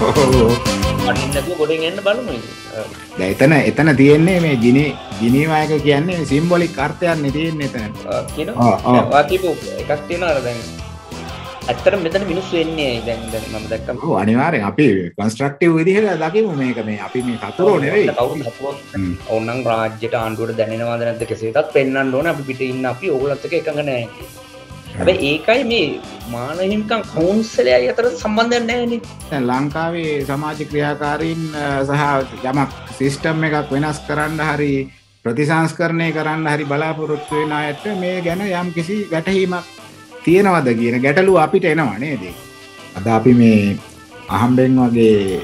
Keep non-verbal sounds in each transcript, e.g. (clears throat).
(laughs) ගොඩෙන් එන්න බලමු එතන එතන තියෙන්නේ මේ ගිනි ගිනිවායක කියන්නේ සිම්බොලික් අර්ථයන් තියෙන්නේ එතන එකක් තියෙන අරදැන් ඇත්තර මෙතන මිනිස් වෙන්නේ දැන් ම දක්ම අනිවාරය අපි කන්ස්ට්‍රක්ටව විදිහට දකිම මේක මේ අපි මේ කතුරෝ නෙවෙයි ඔන්නන් රාජ්‍යයට ආණ්ඩුවට දැනෙනවාද නැත කෙසේතත් පෙන්න්න ඕන අපි පිට ඉන්න අපි ඔගලත්තක එකඟ නෑ ඇ ඒකයි මේ මානහිමිකන් කවුන්සලයයි අතර සම්බන්ධ නෑන ලංකාවේ සමාජ ක්‍රියාකාරීන් සහ යමක් සිිස්ටම් එකක් වෙනස් කරන්න හරි ප්‍රතිසංස්කරණය කරන්න හරි බලාපොරොත්තු වෙන අයට මේ ගැන යම් කිසි ගැටහීමක් තියෙනවද කියන ගැටලු අපිට එනවා නේද අද අපි මේ අහම්බෙන් වගේ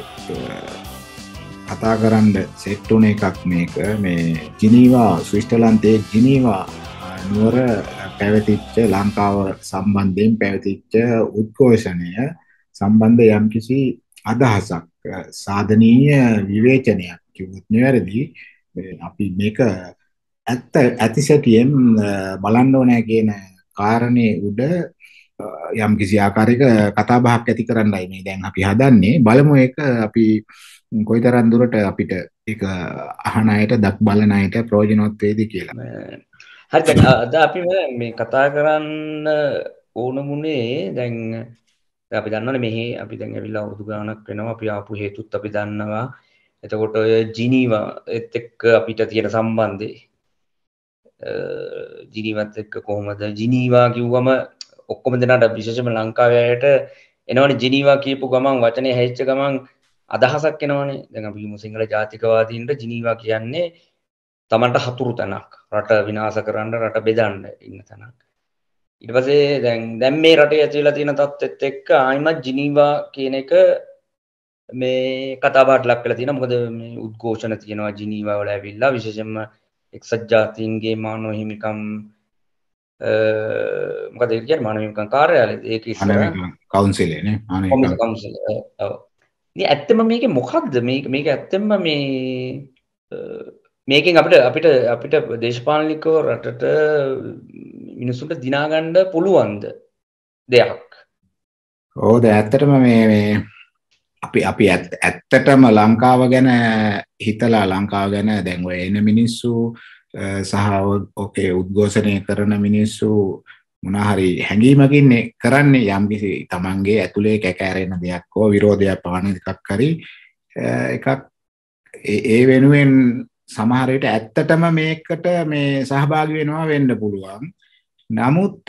කතා කරන්න සෙට්ටුන එකක් මේක මේ ජිනීවා ස්විෂ්ටලන්තේ ජිනීවා නුවර පැවතිච්ච ලංකාව සම්බන්ධයෙන් පැවතිච්ච උද්ඝෝෂණය සම්බන්ධ යම්කිසි අදහසක් සාධනීය විවේචනයක් කිව්වොත් නිවැරදි අපි මේක ඇත්ත ඇතිසැටියෙන් බලන්න ඕනෑ කියන කාරණේ උඩ යම් කිසි ආකාරයක කතා බහක් ඇති කරන්නයි මේ දැන් අපි හදන්නේ බලමු ඒක අපි කොයිතරම් දුරට අපිට ඒක අහන අයට දක් බලන අයට ප්‍රයෝජනවත් වේද කියලා හරි අද අපි මේ කතා කරන්න ඕනමුණේ දැන් අපි දන්නන මෙහි අපි දැන් ඇවිල්ලා අවුදු ගානක් වෙනවා අපි ආපු හේතුත් අපි දන්නවා එතකොට ඔය ජිනීවා එත් එක්ක අපිට තියෙන සම්බන්ධය ජිනීවත් එක්ක කොහොමද ජිනීවා කිව්වම ඔක්කොම දෙනට විශේෂම ලංකාවයට එනවන ජිනීවා කියපු ගමන් වචනය හැච්ච ගමන් අදහසක් එනවනේ දැන් අපි මුසිංහල ජාතිකවාදීන්ට ජිනීවා කියන්නේ තමන්ට හතුරු තැනක් රට විනාස කරන්න රට බෙදන්න ඉන්න තැනක් ඉටපසේ දැන් දැම් මේ රටේ ඇතිලා තියෙන තත්ත් එක්ක ආයිමත් ජිනීවා කියන එක මේ කතාබට ලක් කල තින මොකද මේ උද්ඝෝෂණ තියෙනවා ජිනීවා වල ඇවිල්ලා විශේෂෙන්ම එක්සත් ජාතීන්ගේ මානෝ හිමිකම් මොකද කියන මානවිකම් කාර්යාලය ඒක කවන්සිලේ කවන්සිල ඇත්තම මේක මොකක්ද මේක ඇත්තෙම මේ මේකෙන් අපිට අපිට අපිට දේශපාලිකෝ රටට මිනිස්සුට දිනාගණ්ඩ පුළුවන්ද දෙයක් ඕද ඇත්තටම මේ අපි අපි ඇත්තටම ලංකාව ගැන හිතලා ලංකාව ගැන දැන්ව එන මිනිස්සු සහ ඕකේ උද්ඝෝෂණය කරන මිනිස්සු මොනහරි හැඟීමකින් කරන්නේ යම්කිසි තමන්ගේ ඇතුළේ කැකෑරෙන දෙයක් හෝ විරෝධයක් පාන එකක් කරි එකක් ඒ වෙනුවෙන් සමහරයට ඇත්තටම මේකට මේ සහභාගි වෙනවා වෙන්න පුළුවන්. නමුත්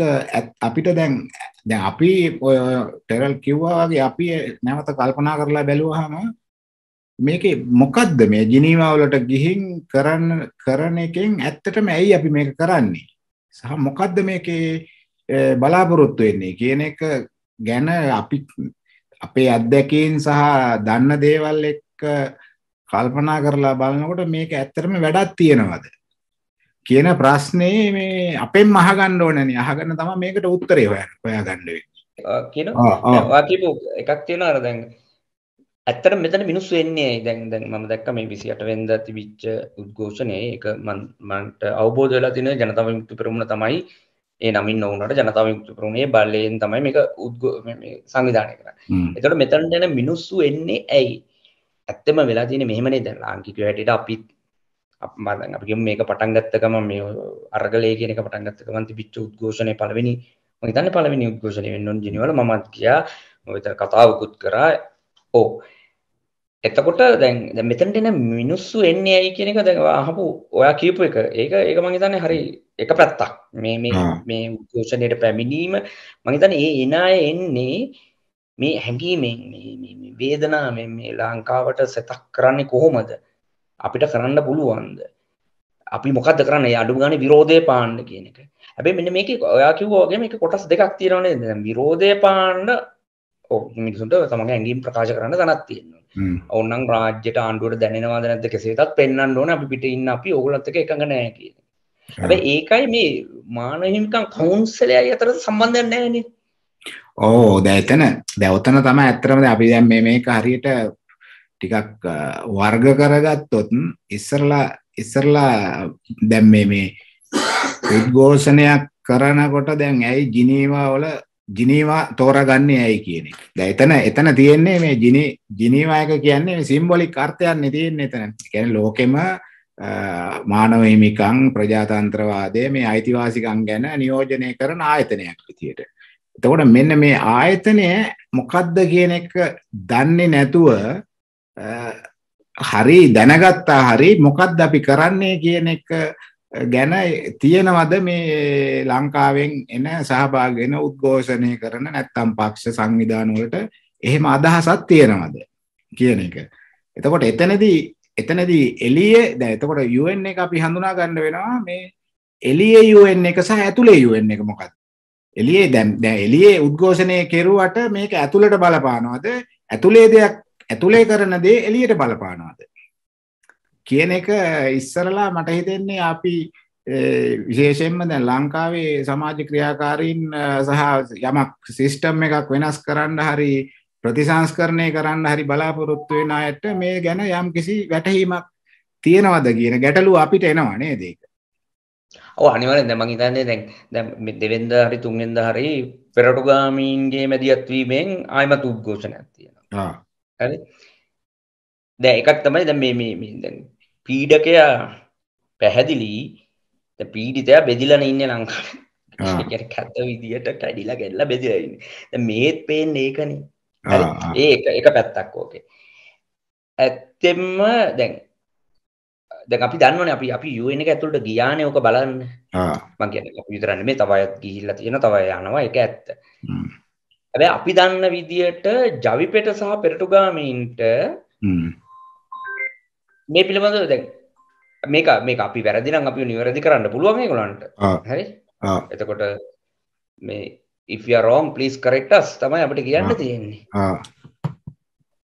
අපිට දැන් දැන් අපි ඔය ටෙරල් කිව්වා වගේ අපි නැවත කල්පනා කරලා බැලුවාම මේකේ මොකද්ද මේ ජිනීවා වලට ගිහින් කරන කරන එකෙන් ඇත්තටම ඇයි අපි මේක කරන්නේ සහ මොකද්ද මේකේ බලාපොරොත්තු වෙන්නේ කියන එක ගැන අපි අපේ අත්දැකීම් සහ දන්න දේවල් එක්ක කල්පනා කරලා බලනකොට මේක ඇත්තටම වැඩක් තියෙනවද කියන ප්‍රශ්නේ මේ අපෙන් අහගන්න ඕනනේ අහගන්න තමයි මේකට උත්තරේ හොයන්න හොයාගන්න වෙන්නේ කියනවා වාකීපු එකක් තියෙනවා අර දැන් ඇත්තට මෙතන මිනිස්සු එන්නේ දැන් දැන් මම දැක්ක මේ 28 වෙනිදා තිබිච්ච උද්ඝෝෂණය ඒක මන්ට අවබෝධ වෙලා තියෙන ජනතාව විමුක්ති පෙරමුණ තමයි ඒ නමින් නොවුනට ජනතාව විමුක්ති පෙරමුණේ බලයෙන් තමයි මේක උද්ඝෝ මේ සංවිධානය කරන්නේ. එතකොට මෙතනට එන මිනිස්සු එන්නේ ඇයි? ඇත්තම වෙලා තියෙන මෙහෙමනේ දැන් ලාංකිකයෝ හැටියට අපි අපි කියමු මේක පටන් ගත්ත ගමන් මේ අරගලය කියන එක පටන් ගත්ත ගමන් තිබිච්ච උද්ඝෝෂණය පළවෙනි මම හිතන්නේ පළවෙනි උද්ඝෝෂණය වෙන්න ඕන ජිනේවල මමත් ගියා මම විතර කතාවකුත් කරා ඔව් එතකොට දැන් දැන් මෙතනට එන මිනිස්සු එන්නේ ඇයි කියන එක දැන් අහපු ඔයා කියපු එක ඒක ඒක මම හිතන්නේ හරි එක පැත්තක් මේ මේ මේ උද්ඝෝෂණයට පැමිණීම මම හිතන්නේ ඒ එන අය එන්නේ මේ හැඟීමෙන් මේ වේදනාවෙන් මේ ලංකාවට සතක් කරන්නේ කොහොමද අපිට කරන්න පුළුවන්ද අපි මොකක්ද කරන්න අඩු ගානේ විරෝධය පාන්න කියන එක හැබැයි මෙන්න මේක ඔයා කිව්වා වගේ මේක කොටස් දෙකක් තියෙනවා නේද දැන් විරෝධය පාන්න ඔව් මිනිසුන්ට තමන්ගේ ඇඟීම් ප්‍රකාශ කරන්න තනක් තියෙනවා ඕනනම් රාජ්‍යයට ආණ්ඩුවට දැනෙනවද නැද්ද කෙසේදත් පෙන්වන්න ඕනේ අපි පිට ඉන්න අපි ඕගොල්ලොත් එක්ක එකඟ නැහැ කියන හැබැයි ඒකයි මේ මානව හිමිකම් කවුන්සලයයි අතර සම්බන්ධයක් නැහැ නේ ඕ දැතන දැවතන තම ඇත්තරම අපි දැම් මේක හරියට ටිකක් වර්ග කරගත්තොත් ඉස්සරලා ඉස්සරලා දැම් මේ උද්ඝෝෂණයක් කරනකොට දැන් ඇයි ජිනීවා වල ජිනීවා තෝරගන්නේ ඇයි කියන එක. දැන් එතන එතන තියෙන්නේ මේ ජිනි ජිනීවා එක කියන්නේ මේ සිම්බොලික් අර්ථයක් නේ තියෙන්නේ එතන. කියන්නේ ලෝකෙම මානව හිමිකම් ප්‍රජාතන්ත්‍රවාදය මේ අයිතිවාසිකම් ගැන නියෝජනය කරන ආයතනයක් විදියට. එතකොට මෙන්න මේ ආයතනය මොකක්ද කියන එක දන්නේ නැතුව හරි දැනගත්තා හරි මොකක්ද අපි කරන්නේ කියන එක ගැන තියෙනවද මේ ලංකාවෙන් එන සහභාගෙන උද්ඝෝෂණය කරන නැත්තම් පක්ෂ සංවිධානවලට එහෙම අදහසක් තියෙනවද කියන එක. එතකොට එතනදී එතනදී එලිය දැ එතකොට UN එක අපි හඳුනා ගන්න වෙනවා මේ එලිය UN එක සහ ඇතුළේ UN එක මොකක්ද එලියේ දැම් දැ එලියේ උද්ඝෝෂණය කෙරුවට මේක ඇතුළට බලපානවාද ඇතුළේ දෙයක් ඇතුළේ කරන දේ එලියට බලපානවාද කියන එක ඉස්සරලා මට හිතෙන්නේ අපි විශේෂයෙන්ම දැන් ලංකාවේ සමාජ ක්‍රියාකාරීන් සහ යමක් සිස්ටම් එකක් වෙනස් කරන්න හරි ප්‍රතිසංස්කරණය කරන්න හරි බලාපොරොත්තු වෙන අයට මේ ගැන යම් කිසි වැටහීමක් තියෙනවද කියන ගැටලු අපිට එනවා නේද ඒක. ඕ අනිවරෙන් දැමං හිතන්නේ දැන් දැ දෙවෙන්ද හරි තුන්ෙන්ද හරි පෙරටුගාමීන්ගේ මැදිියත්වීමෙන් ආයමත් උද්ඝෝෂණ ඇතියෙන හරි දැ එකක් තමයි දැ මේ පීඩකයා පැහැදිලි පීඩිතයා බෙදිලන ඉන්න ලංකාට (laughs) කැත විදිට කැඩිලා ගැල්ලා බෙදිලන්න මේත් පේෙන් ඒකන ඒ එක පැත්තක් ඕකේ ඇත්තෙම්ම දැන් දැන් අපි දන්නවනේ අපි අපි UN එක ඇතුළට ගියානේ ඕක බලන්න. ආ මම කියන්නේ අපි විතරන්නේ මේ තවයත් ගිහිල්ලා තියෙන තවය යනවා ඒක ඇත්ත. හැබැයි අපි දන්න විදියට ජවිපෙට සහ පෙරටුගාමීන්ට මේ පිළිබඳව දැන් මේක මේක අපි වැරදි නම් අපි නිවැරදි කරන්න පුළුවන් ඒගොල්ලන්ට. හරි? එතකොට මේ if you are wrong please correct us තමයි අපිට කියන්න තියෙන්නේ.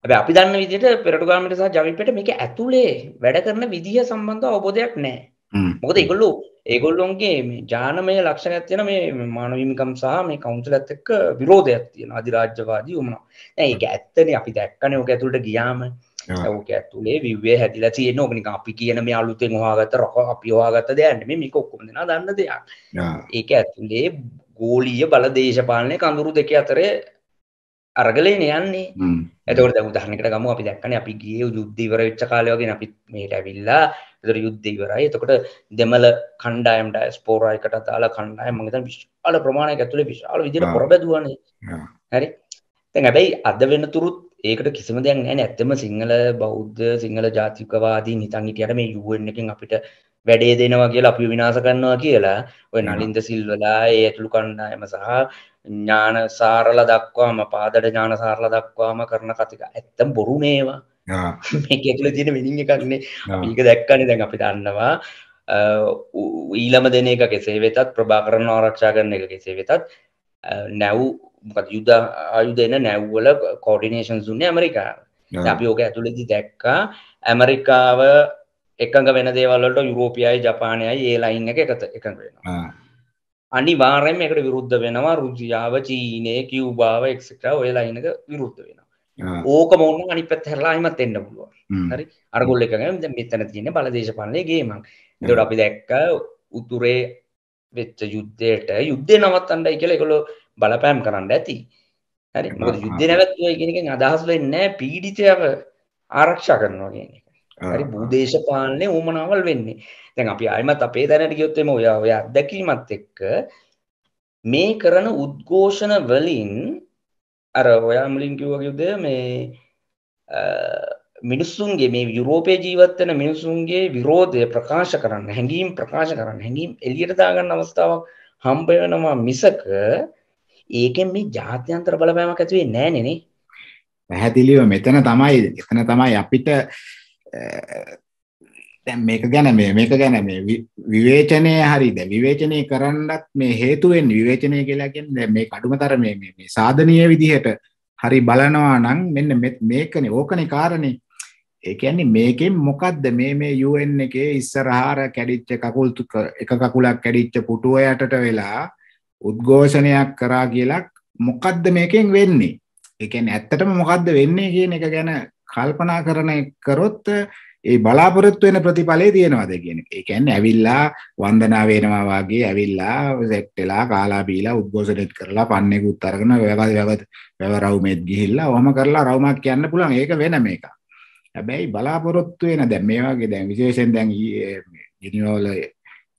ඇ අපි දන්න විදිට පෙරටුගාමට සහ ජවිපට මේක ඇතුළේ වැඩ කරන විදිහ සම්බන්ධ අවබෝධයක් නෑ මොකද එකල්ලු ඒගොල්ලොන්ගේ මේ ජානමය ලක්ෂණ ඇත්තියන මේ මානවීමිකම් සහ මේ කවුන්සල ඇත්තක විරෝධයක් තියෙන අධිරාජ්‍යවාදී වුණා ඒක ඇත්තන අපි දැක්කන ඕක ඇතුළට ගියාම ඕක ඇතුලේ විවේ හැදිලා තියෙන ඕකනික අපි කියන මේ අලුතෙන් හොයාගත්ත රොක අපි හොයාගත්ත දෙයන්න මේ මේක ඔක්කොම දෙනා දන්න දෙයක් ඒක ඇතුලේ ගෝලීය බල දේශපාලනය කඳුරු දෙක අතරේ අරගලන යන්නේ ඇතකට දහනකට ගම අපි දක්න අපි ගිය යුද්ධීවර විච්ච කාලයගෙන අපි මේට ඇවිල්ලා තර යුද්ධීවරයි එතකොට දෙමල කණ්ඩායම්ට ස්පෝරයිකට තාලා කණ්ඩාය මගත විශාල ප්‍රමාණයක් ඇතුළ විශාල විදිර පොරබැදුවන හැරි තැන් ඇබැයි අද වෙන තුරුත් ඒකට කිසිම දෙයක් නෑන ඇත්තම සිංහල බෞද්ධ සිංහල ජාතිකවාදී නිතන් හිටියට මේ යුවෙන් එකින් අපිට වැඩේ දෙනවා කියලා අපි විනාස කරන්නවා කියලා ඔය නලින්ද සිල්වලා ඒ ඇතුළු කණ්ඩායම සහ ඥාන සාරල දක්වාම පාදට ඥාන සාරල දක්වාම කරන කතික ඇත්තම් බොරු මේවා මේකතුල තියෙන විනිින් එකක්නේ ඒක දැක්කනේ දැන් අපි දන්නවා ඊළම දෙන එක කෙසේ වෙතත් ප්‍රභා කරන ආරක්ෂා කරන එක කෙසේ වෙතත් නැව් යුද අයු දෙන නැව්වල කෝඩිනේෂන් සුන්නේ ඇමරිකාව අපි ඕක ඇතුළෙදි දැක්කා ඇමරිකාව එකඟ වෙන දේවල්ලට යුරෝපියයි ජපානයයි ඒ ලයින් එක එකත එකඟ වෙනවා අනිවාර්යයෙන්ම ඒකට විරුද්ධ වෙනවා රුසියාව චීනය කියව්බාව එක්සෙට් ඔය ලයිනක විරුද්ධ වෙනවා ඕක මොන්න අනි පැත් හැරලායිමත් එන්න පුළුවන් හරි අරගොල්ල එක මෙතන තියෙන බලදේශපාලනය ගේමක් දොට අපි දැක්ක උතුරේ වෙච්ච යුද්ධයට යුද්ධය නවත්තන්ඩයි කියලා එකළො බලපෑම් කරන්න ඇති හරි යුද්ධ නැවත්ව එකෙනකින් අදහස් වෙන්න පීඩිතයව ආරක්ෂා කරනවා කියන හරි භූදේශපාලනේ උමනාවල් වෙන්නේ. දැන් අපි ආයෙමත් අපේ දැනට ගියොත් එමු ඔය ඔය අත්දැකීමත් එක්ක මේ කරන උද්ඝෝෂණ වලින් අර ඔයා මුලින් කිව්වා කිව්ද මේ මිනිස්සුන්ගේ මේ යුරෝපයේ ජීවත් වෙන මිනිස්සුන්ගේ විරෝධය ප්‍රකාශ කරන්න හැඟීම් ප්‍රකාශ කරන්න හැඟීම් එළියට දාගන්න අවස්ථාවක් හම්බ වෙනවා මිසක ඒකෙන් මේ ජාත්‍යන්තර බලපෑමක් ඇති වෙන්නේ නැහැ නේ. පැහැදිලිව මෙතන තමයි එතන තමයි අපිට දැන් මේක ගැන මේ මේක ගැන මේ විවේචනය හරිද විවේචනය කරන්නත් මේ හේතු වෙන්නේ විවේචනය කියලා කියන්නේ දැන් මේ අඩුමතර මේ මේ සාධනීය විදිහට හරි බලනවා නම් මෙන්න මේකනේ ඕකනේ කාරණේ ඒ කියන්නේ මේකෙන් මොකද්ද මේ මේ UN එකේ ඉස්සරහාර කැඩිච්ච කකුල් එක කකුලක් කැඩිච්ච පුටුව යටට වෙලා උද්ඝෝෂණයක් කරා කියලා මොකද්ද මේකෙන් වෙන්නේ? ඒ කියන්නේ ඇත්තටම මොකද්ද වෙන්නේ කියන එක ගැන කල්පනා කරන කරොත් ඒ බලාපොරොත්තු වෙන ප්‍රතිඵලය තියෙනවද කියන එක. ඒ කියන්නේ ඇවිල්ලා වන්දනා වෙනවා වගේ ඇවිල්ලා සෙට් වෙලා කාලා බීලා උද්ඝෝෂණෙත් කරලා පන්නේකුත් අරගෙන වැවද වැවද වැව රවුමෙත් ගිහිල්ලා ඔහම කරලා රවුමක් කියන්න පුළුවන්. ඒක වෙනම එකක්. හැබැයි බලාපොරොත්තු වෙන දැන් මේ වගේ දැන් විශේෂයෙන් දැන් ජිනීවාවල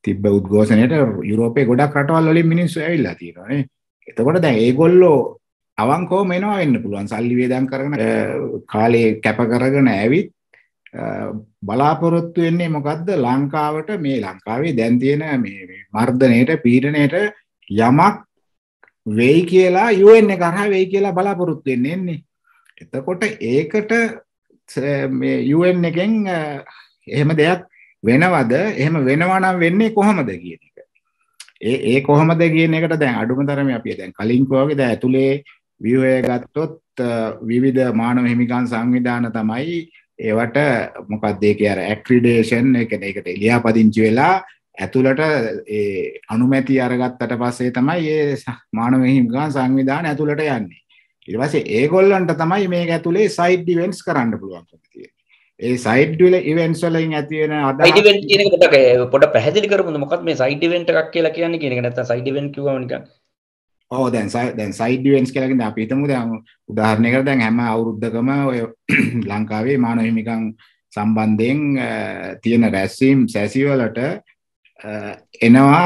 තිබ්බ උද්ඝෝෂණයට යුරෝපේ ගොඩක් රටවල් වලින් මිනිස්සු ඇවිල්ලා තියෙනවා නේ. එතකොට දැන් ඒගොල්ලෝ අවංකෝ මෙනවා වෙන්න පුළුවන් සල්ලි වේදම් කරගෙන කාලේ කැප කරගෙන ඇවිත් බලාපොරොත්තු වෙන්නේ මොකද්ද ලංකාවට මේ ලංකාවේ දැන් තියෙන මේ මර්ධනයට පීඩනයට යමක් වෙයි කියලා UN එක කරා වෙයි කියලා බලාපොරොත්තු වෙන්නේ එන්නේ. එතකොට ඒකට මේ UN එකෙන් එහෙම දෙයක් වෙනවද? එහෙම වෙනවා නම් වෙන්නේ කොහොමද කියන එක. ඒ ඒ කොහොමද කියන එකට දැන් අඩුම තරමේ අපි දැන් කලින් කෝවගේ දැන් ඇතුලේ ව්‍යුහය ගත්තොත් විවිධ මානව හිමිකම් සංවිධාන තමයි ඒවට මොකක්ද ඒක අර ඇක්‍රිඩේෂන් ඒ කියන්නේ ඒකට එලියාපදිංචි වෙලා ඇතුළට ඒ අනුමැති අරගත්තට පස්සේ තමයි මේ මානව හිමිකම් සංවිධාන ඇතුළට යන්නේ ඊට පස්සේ ඒගොල්ලන්ට තමයි මේක ඇතුලේ සයිඩ් ඉවෙන්ට්ස් කරන්න පුළුවන්කම තියෙන්නේ ඒ සයිඩ් වල ඉවෙන්ට්ස් වලින් ඇති වෙන අදහස් සයිඩ් ඉවෙන්ට් කියන එක පොඩ්ඩක් පොඩ්ඩක් පැහැදිලි කරමුද මොකක්ද මේ සයිඩ් ඉවෙන්ට් එකක් කියලා කියන්නේ කියන එක නැත්නම් සයිඩ් ඉවෙන්ට් කිව්වම නිකන් ඕ දැන් දැන් සයිඩ්ුවෙන්ස් කලගෙන අපිතමු දැන් උදාහරණයක දැන් හැම අවුරුද්ධකම ඔය (clears throat) ලංකාවේ මානහිමිකං සම්බන්ධයෙන් තියෙන රැස්සීම් සැසිවලට එනවා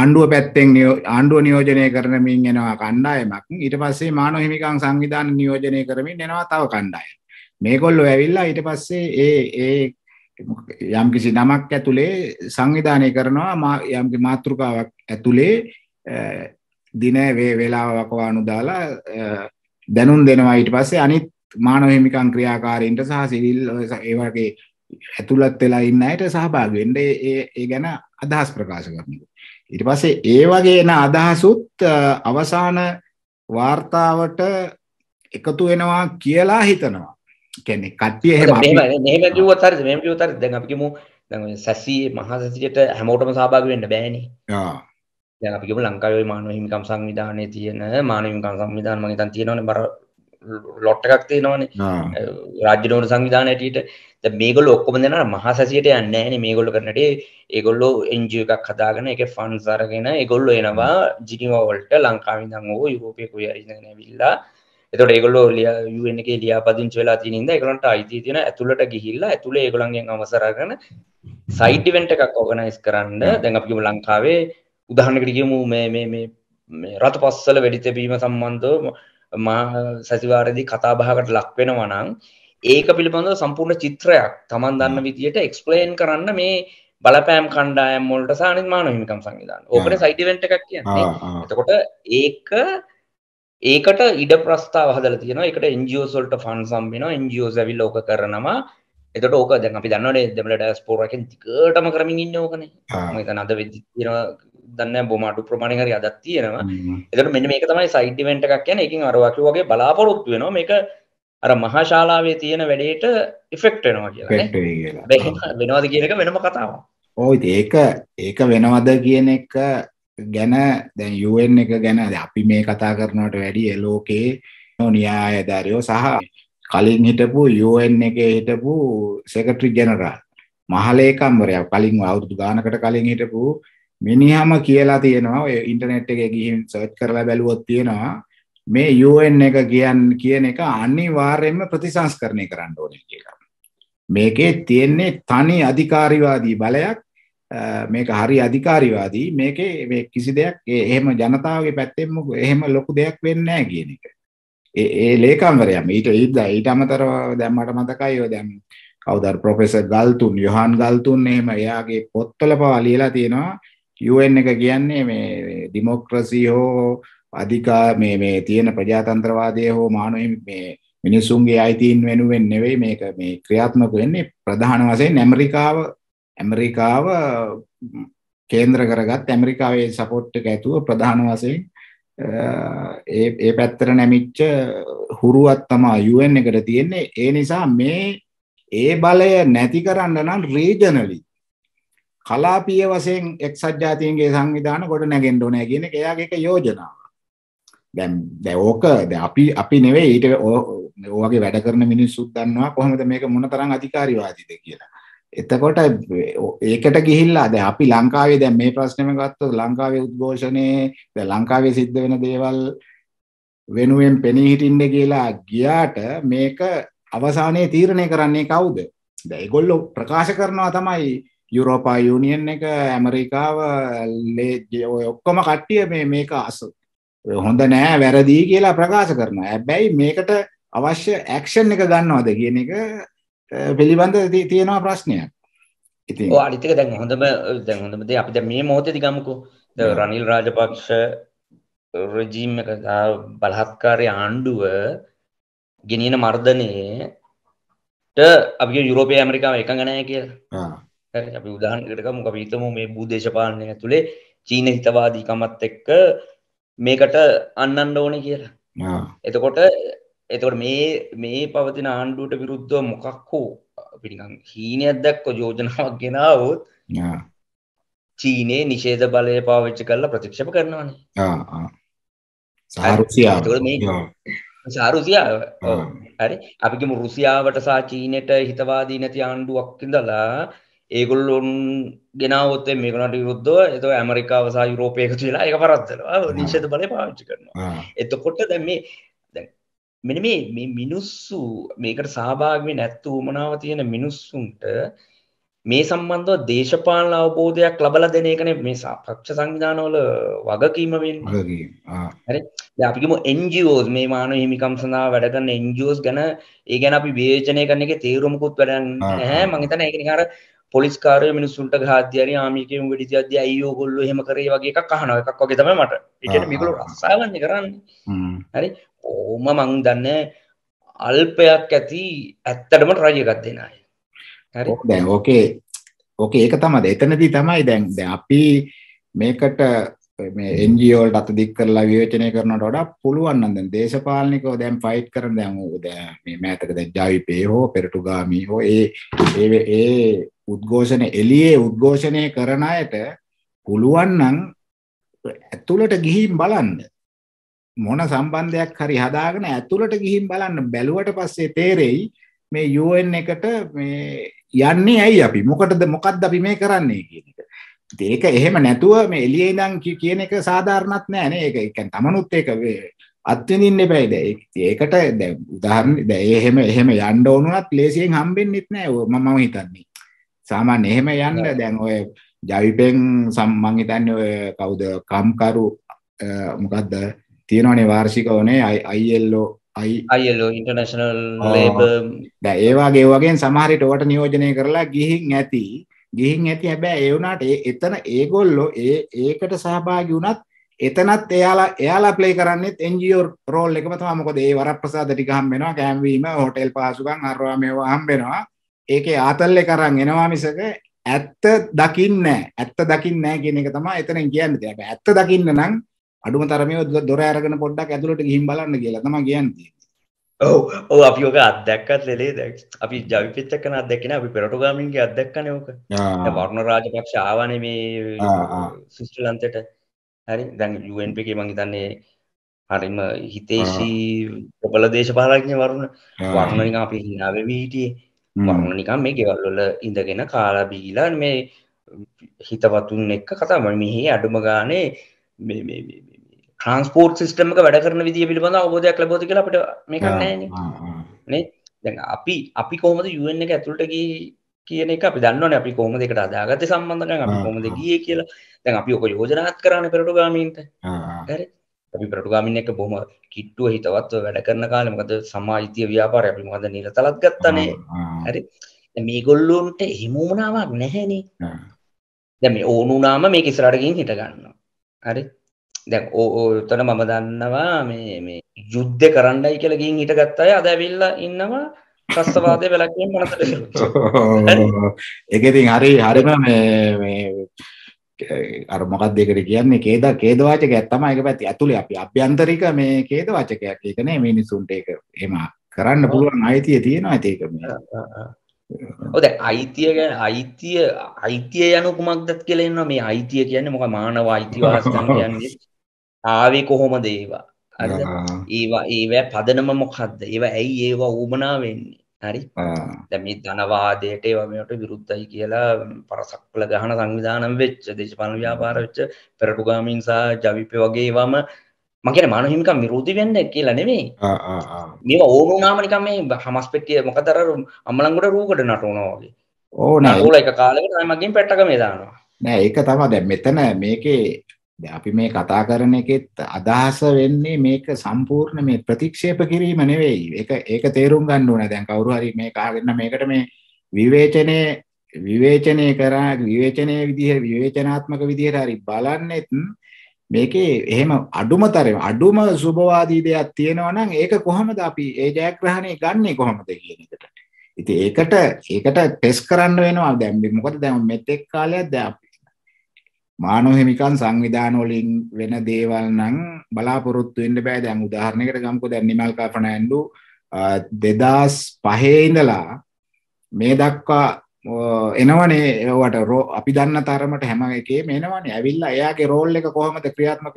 ආණ්ඩුව පැත්තෙන් ආණ්ඩුව නියෝජනය කරනමින් එනවා කණ්ඩායමක් ඊට පස්සේ මානහිමිකං සංවිධාන නියෝජනය කරමින් එනවා තව කණ්ඩායම් මේකොල්ලෝ ඇවිල්ලා ඊට පස්සේ ඒ ඒ යම්කිසි නමක් ඇතුලේ සංවිධානය කරනවා යම්කි මාතෘකාවක් ඇතුලේ දින වේලාවක වානු දාලා දැනුම් දෙනවා ඊට පස්සේ අනිත් මානව හිමිකම් ක්‍රියාකාරීන්ට සහ සිවිල් ඒ වගේ ඇතුළත් වෙලා ඉන්න අයට සහභාගී වෙන්න ඒ ගැන අදහස් ප්‍රකාශ කරනවා. ඊට පස්සේ ඒ වගේ එන අදහසුත් අවසාන වාර්තාවට එකතු වෙනවා කියලා හිතනවා. කියන්නේ කට්ටිය එහෙම මෙහෙම මෙහෙම කිව්වොත් හරිද? මෙහෙම කිව්වොත් හරිද? දැන් අපි කිව්මු දැන් සැසියේ මහා සැසියට හැමෝටම සහභාගී වෙන්න බෑනේ. ආ දැන් අපි කියමු ලංකාවේ මානව හිමිකම් සංවිධානයේ තියෙන මානව හිමිකම් සංවිධාන මම හිතන් තියෙනවනේ බර ලොට් එකක් තියෙනවනේ රාජ්‍ය නෝන සංවිධාන හැටියට දැන් මේගොල්ලෝ ඔක්කොම දෙනා මහා සැසියට යන්නේ නැහැනේ මේගොල්ලෝ කරන හැටි ඒගොල්ලෝ NGO එකක් හදාගෙන ඒකේ ෆන්ඩ්ස් අරගෙන ඒගොල්ලෝ එනවා ජිනීවා වලට ලංකාවෙන් ඉඳන් ඕ යුරෝපයේ කොහේ හරි ඉඳන් ඇවිල්ලා එතකොට ඒගොල්ලෝ UN එකේ ලියාපදිංචි වෙලා තියෙන ඉඳ ඒගොල්ලන්ට අයිතිය තියෙන ඇතුළට ගිහිල්ලා ඇතුළේ ඒගොල්ලන්ගෙන් අවසර අරගෙන සයිඩ් ඉවෙන්ට් එකක් ඕගනයිස් කරන්න දැන් අපි කියමු ලංකාවේ උදාහනකට කියමු මේ මේ රතු පස්සල වැඩිතැබීම සම්බන්ධව මා සැතිවාරදි කතාබහකට ලක්වෙනවනං ඒක පිළිබඳව සම්පූර්ණ චිත්‍රයක් තමන් දන්න විදියට එක්ස්පලේන් කරන්න මේ බලපෑම් කණ්ඩායම් මොලට සානිත් මාන හිමිකම් සංවිධාන ඕකට සයිටවෙන්ට එකක් කියන්නේ එතකොට ඒක ඒකට ඉඩ ප්‍රස්ථාව හදල තියෙන එකට එන්ජෝසොල්ට ෆන් සම්බින එන්ජෝ ඇවිල් ඕක කරනවා එතට ඕක දැන් අපි දන්නට දෙමල ඩස්පෝරකින් තිකටම කරමින් ඉන්න ඕකන තන අද වෙදි දන්න බොමටු ප්‍රමාණ හරි අදත් තියෙනවා එකට මෙ මේක තමයි සයිඩිවෙන්ට එකක් කියන එකින් අරවාකි වගේ බලාපොරොත්තු වෙනවා මේක අර මහාශාලාවේ තියෙන වැඩේට ඉෆෙක්ටනවා කියලා වෙනවාද කියනක වෙනම කතාව ඕයි ඒක ඒක වෙනවද කියන එක ගැන දැන් යුවෙන් එක ගැන අපි මේ කතා කරනවට වැඩි එලෝකේ නියාය ධරයෝ සහ කලින් හිටපු යුවෙන් එක හිටපු සෙකටරි ජනරල් මහලේකම්වරයා කලින් අවුරුදු ගානකට කලින් හිටපු මිනිහම කියලා තියෙනවා ඔය ඉන්ටර්නෙට් එකේ ගිහින් සර්ච් කරලා බැලුවොත් තියෙනවා මේ UN එක කියන් කියන එක අනිවාර්යයෙන්ම ප්‍රතිසංස්කරණය කරන්න ඕනේ කියලා. මේකේ තියෙන්නේ තනි අධිකාරීවාදී බලයක් මේක හරි අධිකාරීවාදී මේකේ මේ කිසි දෙයක් එහෙම ජනතාවගේ පැත්තෙන්ම එහෙම ලොකු දෙයක් වෙන්නේ නැහැ කියන එක. ඒ ඒ ලේකම්වරයා ඊට ඊට අමතරව දැන් මට මතකයි ඔය දැන් කවුද ප්‍රොෆෙසර් ගල්තුන් යොහන් ගල්තුන් එහෙම එයාගේ පොත්වල පවා ලියලා තියෙනවා UN එක කියන්නේ මේ ඩිමොක්‍රසි හෝ අධිකා මේ මේ තියෙන ප්‍රජාතන්ත්‍රවාදය හෝ මානව මේ මිනිසුන්ගේ අයිතීන් වෙනුවෙන් නෙවෙයි මේක මේ ක්‍රියාත්මක වෙන්නේ ප්‍රධාන වශයෙන් ඇමරිකාව ඇමරිකාව කේන්ද්‍ර කරගත් ඇමරිකාවේ සපෝට් එක ඇතුව ප්‍රධාන වශයෙන් ඒ ඒ පැත්තට නැමිච්ච හුරුවක් තමයි UN එකට තියෙන්නේ ඒ නිසා මේ ඒ බලය නැති කරන්න නම් රීජනලි කලාපීය වශයෙන් එක්සත් ජාතීන්ගේ සංවිධාන ගොඩ නැගෙන්න ඕනේ කියන එක එයාගේ එක යෝජනාව. දැන් දැන් ඕක දැන් අපි අපි නෙවෙයි ඊට ඔයගේ වැඩ කරන මිනිස්සුත් දන්නවා කොහොමද මේක මොනතරම් අධිකාරීවාදීද කියලා. එතකොට ඒකට ගිහිල්ලා දැන් අපි ලංකාවේ දැන් මේ ප්‍රශ්නෙම ගත්තොත් ලංකාවේ උද්ඝෝෂණේ දැන් ලංකාවේ සිද්ධ වෙන දේවල් වෙනුවෙන් පෙනී හිටින්න කියලා ගියාට මේක අවසානයේ තීරණය කරන්නේ කවුද? දැන් ඒගොල්ලෝ ප්‍රකාශ කරනවා තමයි යුරෝපා යුනියන් එක ඇමරිකාව ඔක්කොම කට්ටිය මේ මේක අස හොඳ නෑ වැරදිී කියලා ප්‍රකාශ කරන ඇබැයි මේකට අවශ්‍ය ඇක්ෂන් එක ගන්නවාද කියන එක පිළිබඳ තියෙනවා ප්‍රශ්නයක් ඉති අනිතක දැන් හොඳම දැන් හොඳමද අපි මේ මොහොතති ගමකු රනිල් රාජපක්ෂ රජීම් එක බලහත්කාරය ආණ්ඩුව ගෙනියන මර්ධනයට අපි යුරෝපය ඇමරිකාව එක ගනය කියලා හරි අපි උදාහරණයකට ගමු අපි හිතමු මේ භූදේශපාලනය ඇතුලේ චීන හිතවාදීකමත් එක්ක මේකට අන්නන්න ඕනේ කියලා. එතකොට එතකොට මේ මේ පවතින ආණ්ඩුවට විරුද්ධව මොකක් හෝ අපි නිකන් හීනයක් දැක්ක යෝජනාවක් ගෙනාවොත් චීනේ නිෂේධ බලය පාවිච්චි කරලා ප්‍රතික්ෂේප කරනවානේ. ආ ආ. සාරුසියා. සාරුසියාව හරි අපිගේම රුසියාවට සහ චීනයට හිතවාදී නැති ආණ්ඩුවක් ඉඳලා ඒගොල්ලොන් ගෙනාවොත් මේකනට යුද්ධව එත ඇමරිකාව සහ යුරෝපයක තුලා එක පරත්තල නිශෂද බල පාච්චි කරනවා එතකොට දැ මේ මෙන මේ මිනිස්සු මේකට සහභාගමි නැත්තු උමනාව තියෙන මිනිස්සුන්ට මේ සම්බන්ධව දේශපාලන අවබෝධයක් ලබල දෙන එකන මේ පක්ෂ සංවිධානවල වගකීමෙන් අපිම එන්ජෝස් මේ මාන හිමිකම් සඳහා වැඩගන්න එන්ජෝස් ගැන ඒ ගැන අපි වේචනය කරන එක තේරුමකුත් වැඩන්න හැ මහිතන එක හර පොලිස්කාරය මිනිසුන්ට ගාධ්‍යරය ආමික වැඩිති අධ්‍ය අයෝ ගොල්ලු හෙම කරේ වගේ එකක් අහන එකක් වගේ තම මට එකට මිකලු රස්සාවන්න කරන්න හරි ඕම මං දන්න අල්පයක් ඇති ඇත්තටම රජයකත් දෙෙනය දැන් ඕකේ ඕකේ ඒක තම එතනදී තමයි දැන් ද අපි මේකට එන්ජෝල් අත දික් කරලා වියෝචනය කරනට ොඩා පුළුවන්න්නද දේශපාලනිකෝ දැම් ෆයිට් කරන දැම ද මේ මෑතක දැ ජවිපේ හෝ පෙරටුගාමී හෝ ඒ ඒ උද්ඝෝෂණ එළියේ උද්ඝෝෂණය කරන අයට පුළුවන් නම් ඇතුළට ගිහින් බලන්න මොන සම්බන්ධයක් හරි හදාගෙන ඇතුළට ගිහින් බලන්න බැලුවට පස්සේ තේරෙයි මේ UN එකට මේ යන්නේ ඇයි අපි මොකටද මොකක්ද අපි මේ කරන්නේ කියන එක. ඒක එහෙම නැතුව මේ එළියේ ඉඳන් කියන එක සාධාරණත් නෑ නේ. ඒක කියන්නේ තමනුත් ඒක අත්විඳින්න එපයි දැන් ඒකට දැන් උදාහරණ දැන් එහෙම එහෙම යන්න ඕන උනත් ලේසියෙන් හම්බෙන්නෙත් නෑ මම හිතන්නේ සාමාන්‍ය එහෙම යන්න දැන් ඔය ජවිපෙන් සම්මන් හිතන්නේ ඔය කවුද කම්කරු මොකද්ද තියෙනවනේ වාර්ෂික ඕනේ ILO ILO ඉන්ටර්නැෂනල් ලේබර් දැන් ඒ වගේ වගේ සමහරට ඔකට නියෝජනය කරලා ගිහින් ඇති ගිහින් ඇති හැබැයි ඒ වුණාට එතන ඒගොල්ලෝ ඒ ඒකට සහභාගී වුණත් එතනත් එයාලා එයාලා ප්ලේ කරන්නෙත් NGO රෝල් එකම තමයි මොකද ඒ වරප්‍රසාද ටික හම්බ වෙනවා කැම්වීම හෝටල් පහසුකම් අරවා මේවා හම්බ වෙනවා ඒකේ ආතල්ලේ කරන් එනවා මිසක ඇත්ත දකින්න ඇත්ත දකින්න කියන එක තමයි එතනින් කියන්නේ. හැබැයි ඇත්ත දකින්න නම් අඩුම තරමේ දොර අරගෙන පොඩ්ඩක් ඇතුළට ගිහින් බලන්න කියලා තමයි කියන්නේ. ඔව් ඔව් අපි ඔක අත්දැක්කත් ලෙලේ දැන් අපි ජවිපෙත් එක්කන අත්දැකින අපි පෙරට ගාමින්ගේ අත්දැක්කනේ ඕක. දැන් වර්ණ රාජපක්ෂ ආවනේ මේ ශ්‍රී ලංකෙට. හරි දැන් UNP එකේ මං හිතන්නේ හරිම හිතේශී ප්‍රබල දේශපාලඥ වරුණ වර්ණ නිකන් අපි hina වෙවි හිටියේ. මම නිකම් මේ ගෙවල්ලොල ඉඳගෙන කාලා බීලා මේ හිතවතුන් එක්ක කතා මම මෙහි අඩුම ගානේ මේ මේ ට්‍රන්ස්පෝර්ට් සිිටමක වැඩ කරන විදි පිළිබඳ අවබෝධයක් ලබෝධ කියලා අපට මේ කරන්න නේ දැන් අපි අපි කොහොමද යුවෙන් එක ඇතුළට ගී කියන එක අපි දන්නවන අපි කොහොම දෙකට අදාගත සම්බන්ධන අපි කොමද ගිය කියලා දැන් අපි ඔක යෝජනාත් කරන්න පෙරටු ගාමීන්ට හරි අපි ප්‍රටුගාමින් එක බොහොම කිට්ටුව හිතවත්ව වැඩ කරන කාලේ මොකද සමාජීය ව්‍යාපාරය අපි මොකද නිරතලත් ගත්තනේ හරි මේගොල්ලොන්ට එහෙම වුණාවක් නැහැනේ දැන් මේ ඕන වුණාම මේක ඉස්සරහට ගිහින් හිට ගන්නවා හරි දැන් ඕ එතන මම දන්නවා මේ මේ යුද්ධ කරන්නයි කියලා ගිහින් හිටගත් අය අද ඇවිල්ලා ඉන්නවා ත්‍රස්තවාදය (laughs) වැළක්වීම මනසට කියලා. (laughs) ඒක ඉතින් හරි හරිම මේ මේ අර මොකක් දෙකට කියන්නේ කේද කේදවාචකයක් තමයි ඒක පැති ඇතුලේ අපි අභ්‍යන්තරික මේ කේදවාචකයක් ඒක නේ මිනිසුන්ට ඒක එහෙම කරන්න පුළුවන් අයිතිය තියෙනවා ඒක මේ ඔව් දැන් අයිතිය ගැන අයිතිය අයිතිය යනු කුමක්ද කියලා එනවා මේ අයිතිය කියන්නේ මොකක් මානව අයිතිවාසිකම් (laughs) කියන්නේ ආවේ කොහොමද ඒවා හරිද ඒවා ඒවා පදනම මොකද්ද ඒවා ඇයි ඒවා ඌමනා වෙන්නේ හරි දැන් මේ ධනවාදයට ඒවට විරුද්ධයි කියලා පරසක්වල ගහන සංවිධානම් වෙච්ච දේශපාලන ව්‍යාපාර වෙච්ච පෙරටුගාමීන් සහ ජවිපෙ වගේ ඒවාම මං කියන්නේ මානව හිමිකම් විරෝධී වෙන්න කියලා නෙමෙයි මේවා ඕන වුණාම නිකන් මේ හමස් පෙට්ටිය මොකද අර අම්මලංගුඩ රූකඩ නටවනවා වගේ ඕන ඕල එක කාලෙකට මම මගෙන් පැට්ටක මේ දානවා නෑ ඒක තමයි දැන් මෙතන මේකේ අපි මේ කතා කරන එකෙත් අදහස වෙන්නේ මේක සම්පූර්ණ මේ ප්‍රතික්ෂේප කිරීම නෙවෙයි. ඒක ඒක තේරුම් ගන්න ඕනේ. දැන් කවුරු හරි මේ කහගෙන මේකට මේ විවේචනයේ විවේචනය කරා විවේචනයේ විදිහ විවේචනාත්මක විදිහට හරි බලන්නෙත් මේකේ එහෙම අඩුමතරම අඩුම සුබවාදී දෙයක් තියෙනවා නම් ඒක කොහොමද අපි ඒ ජයග්‍රහණය ගන්නේ කොහොමද කියන එකට. ඉතින් ඒකට ඒකට ටෙස්ට් කරන්න වෙනවා. දැන් මොකද දැන් මෙතෙක් කාලයක් දැන් අපි මානවහිමිකම් සංවිධාන වලින් වෙන දේවල් නම් බලාපොරොත්තු වෙන්න බෑ දැන් උදාහරණයකට ගමුකෝ දැන් නිමල් කල්පනාන්ඩු 2005 ඉඳලා මේ දක්වා එනවනේ ඒවට අපි දන්න තරමට හැම එකේම එනවනේ ඇවිල්ලා එයාගේ රෝල් එක කොහොමද ක්‍රියාත්මක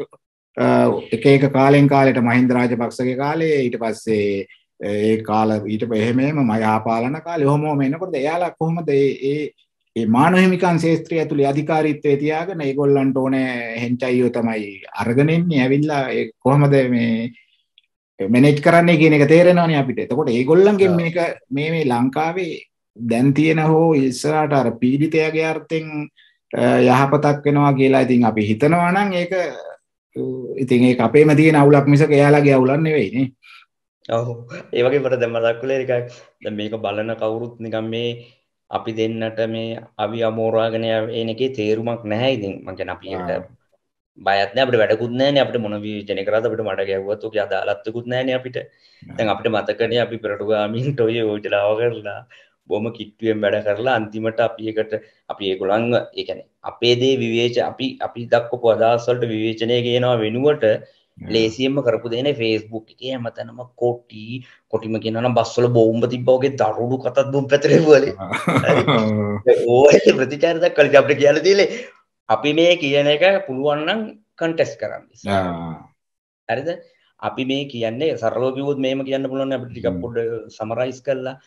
එක එක කාලෙන් කාලෙට මහින්ද රාජපක්ෂගේ කාලේ ඊට පස්සේ ඒ කාල ඊට එහෙමම මයාපාලන කාලේ ඔහොම එනකොට එයාලා කොහොමද ඒ ඒ මානහිමිකන් ශේත්‍රය ඇතුළේ අධිකාරීත්වය තියාගෙන ඒගොල්ලන්ට ඕනේ හෙන්චයියෝ තමයි අරගෙන ඉන්නේ ඇවිල්ලා ඒ කොහමද මේ මැනේජ් කරන්නේ කියන එක තේරෙනවනේ අපිට. එතකොට ඒගොල්ලන්ගෙන් මේක මේ මේ ලංකාවේ දැන් තියෙන හෝ ඉස්සරහට අර පීඩිතයාගේ අර්ථෙන් යහපතක් වෙනවා කියලා ඉතින් අපි හිතනවා නම් ඒක ඉතින් ඒක අපේම තියෙන අවුලක් මිසක එයාලගේ අවුලක් නෙවෙයි නේ. ඔව් ඒ වගේ මට දැන් මතක් වුණේ නිකන් දැන් මේක බලන කවුරුත් නිකන් මේ අපි දෙන්නට මේ අවි අමෝරාගෙන එන එකේ තේරුමක් නැහැ ඉතින් මං කියන්නේ අපි ඒකට බයත් නැහැ අපිට වැඩකුත් නැහැ නේ අපිට මොන විචනය කරාද අපිට මඩ ගැව්වත් ඔක අදාළත්කුත් නැහැ නේ අපිට දැන් අපිට මතකනේ අපි පෙරටුගාමින්ට ඔය යෝජනාව කරලා බොහොම කිට්ටුවෙන් වැඩ කරලා අන්තිමට අපි එකට අපි ඒගොල්ලන්ව ඒ කියන්නේ අපේ දේ විවේච අපි අපි දක්වපු අදහස් වලට විවේචනය ගේනවා වෙනුවට ලේසියම කරපු දෙන ෆේස්බුක් එක හැමතැනම කොටි කොටිම කියනන බස්වල බෝම්බ තිබ්බවගේ දරුණු කතත් දුම් පැතරවල ඕ (laughs) ප්‍රතිචාරද කල අපට කියල තිලේ අපි මේ කියන එක පුළුවන්නම් කන්ටෙස් කරන්න ඇරිද අපි මේ කියන්නේ සරලෝකිවුත් මේම කියන්න පුළුවන් අප ටික පොඩ සමරයිස් කරලා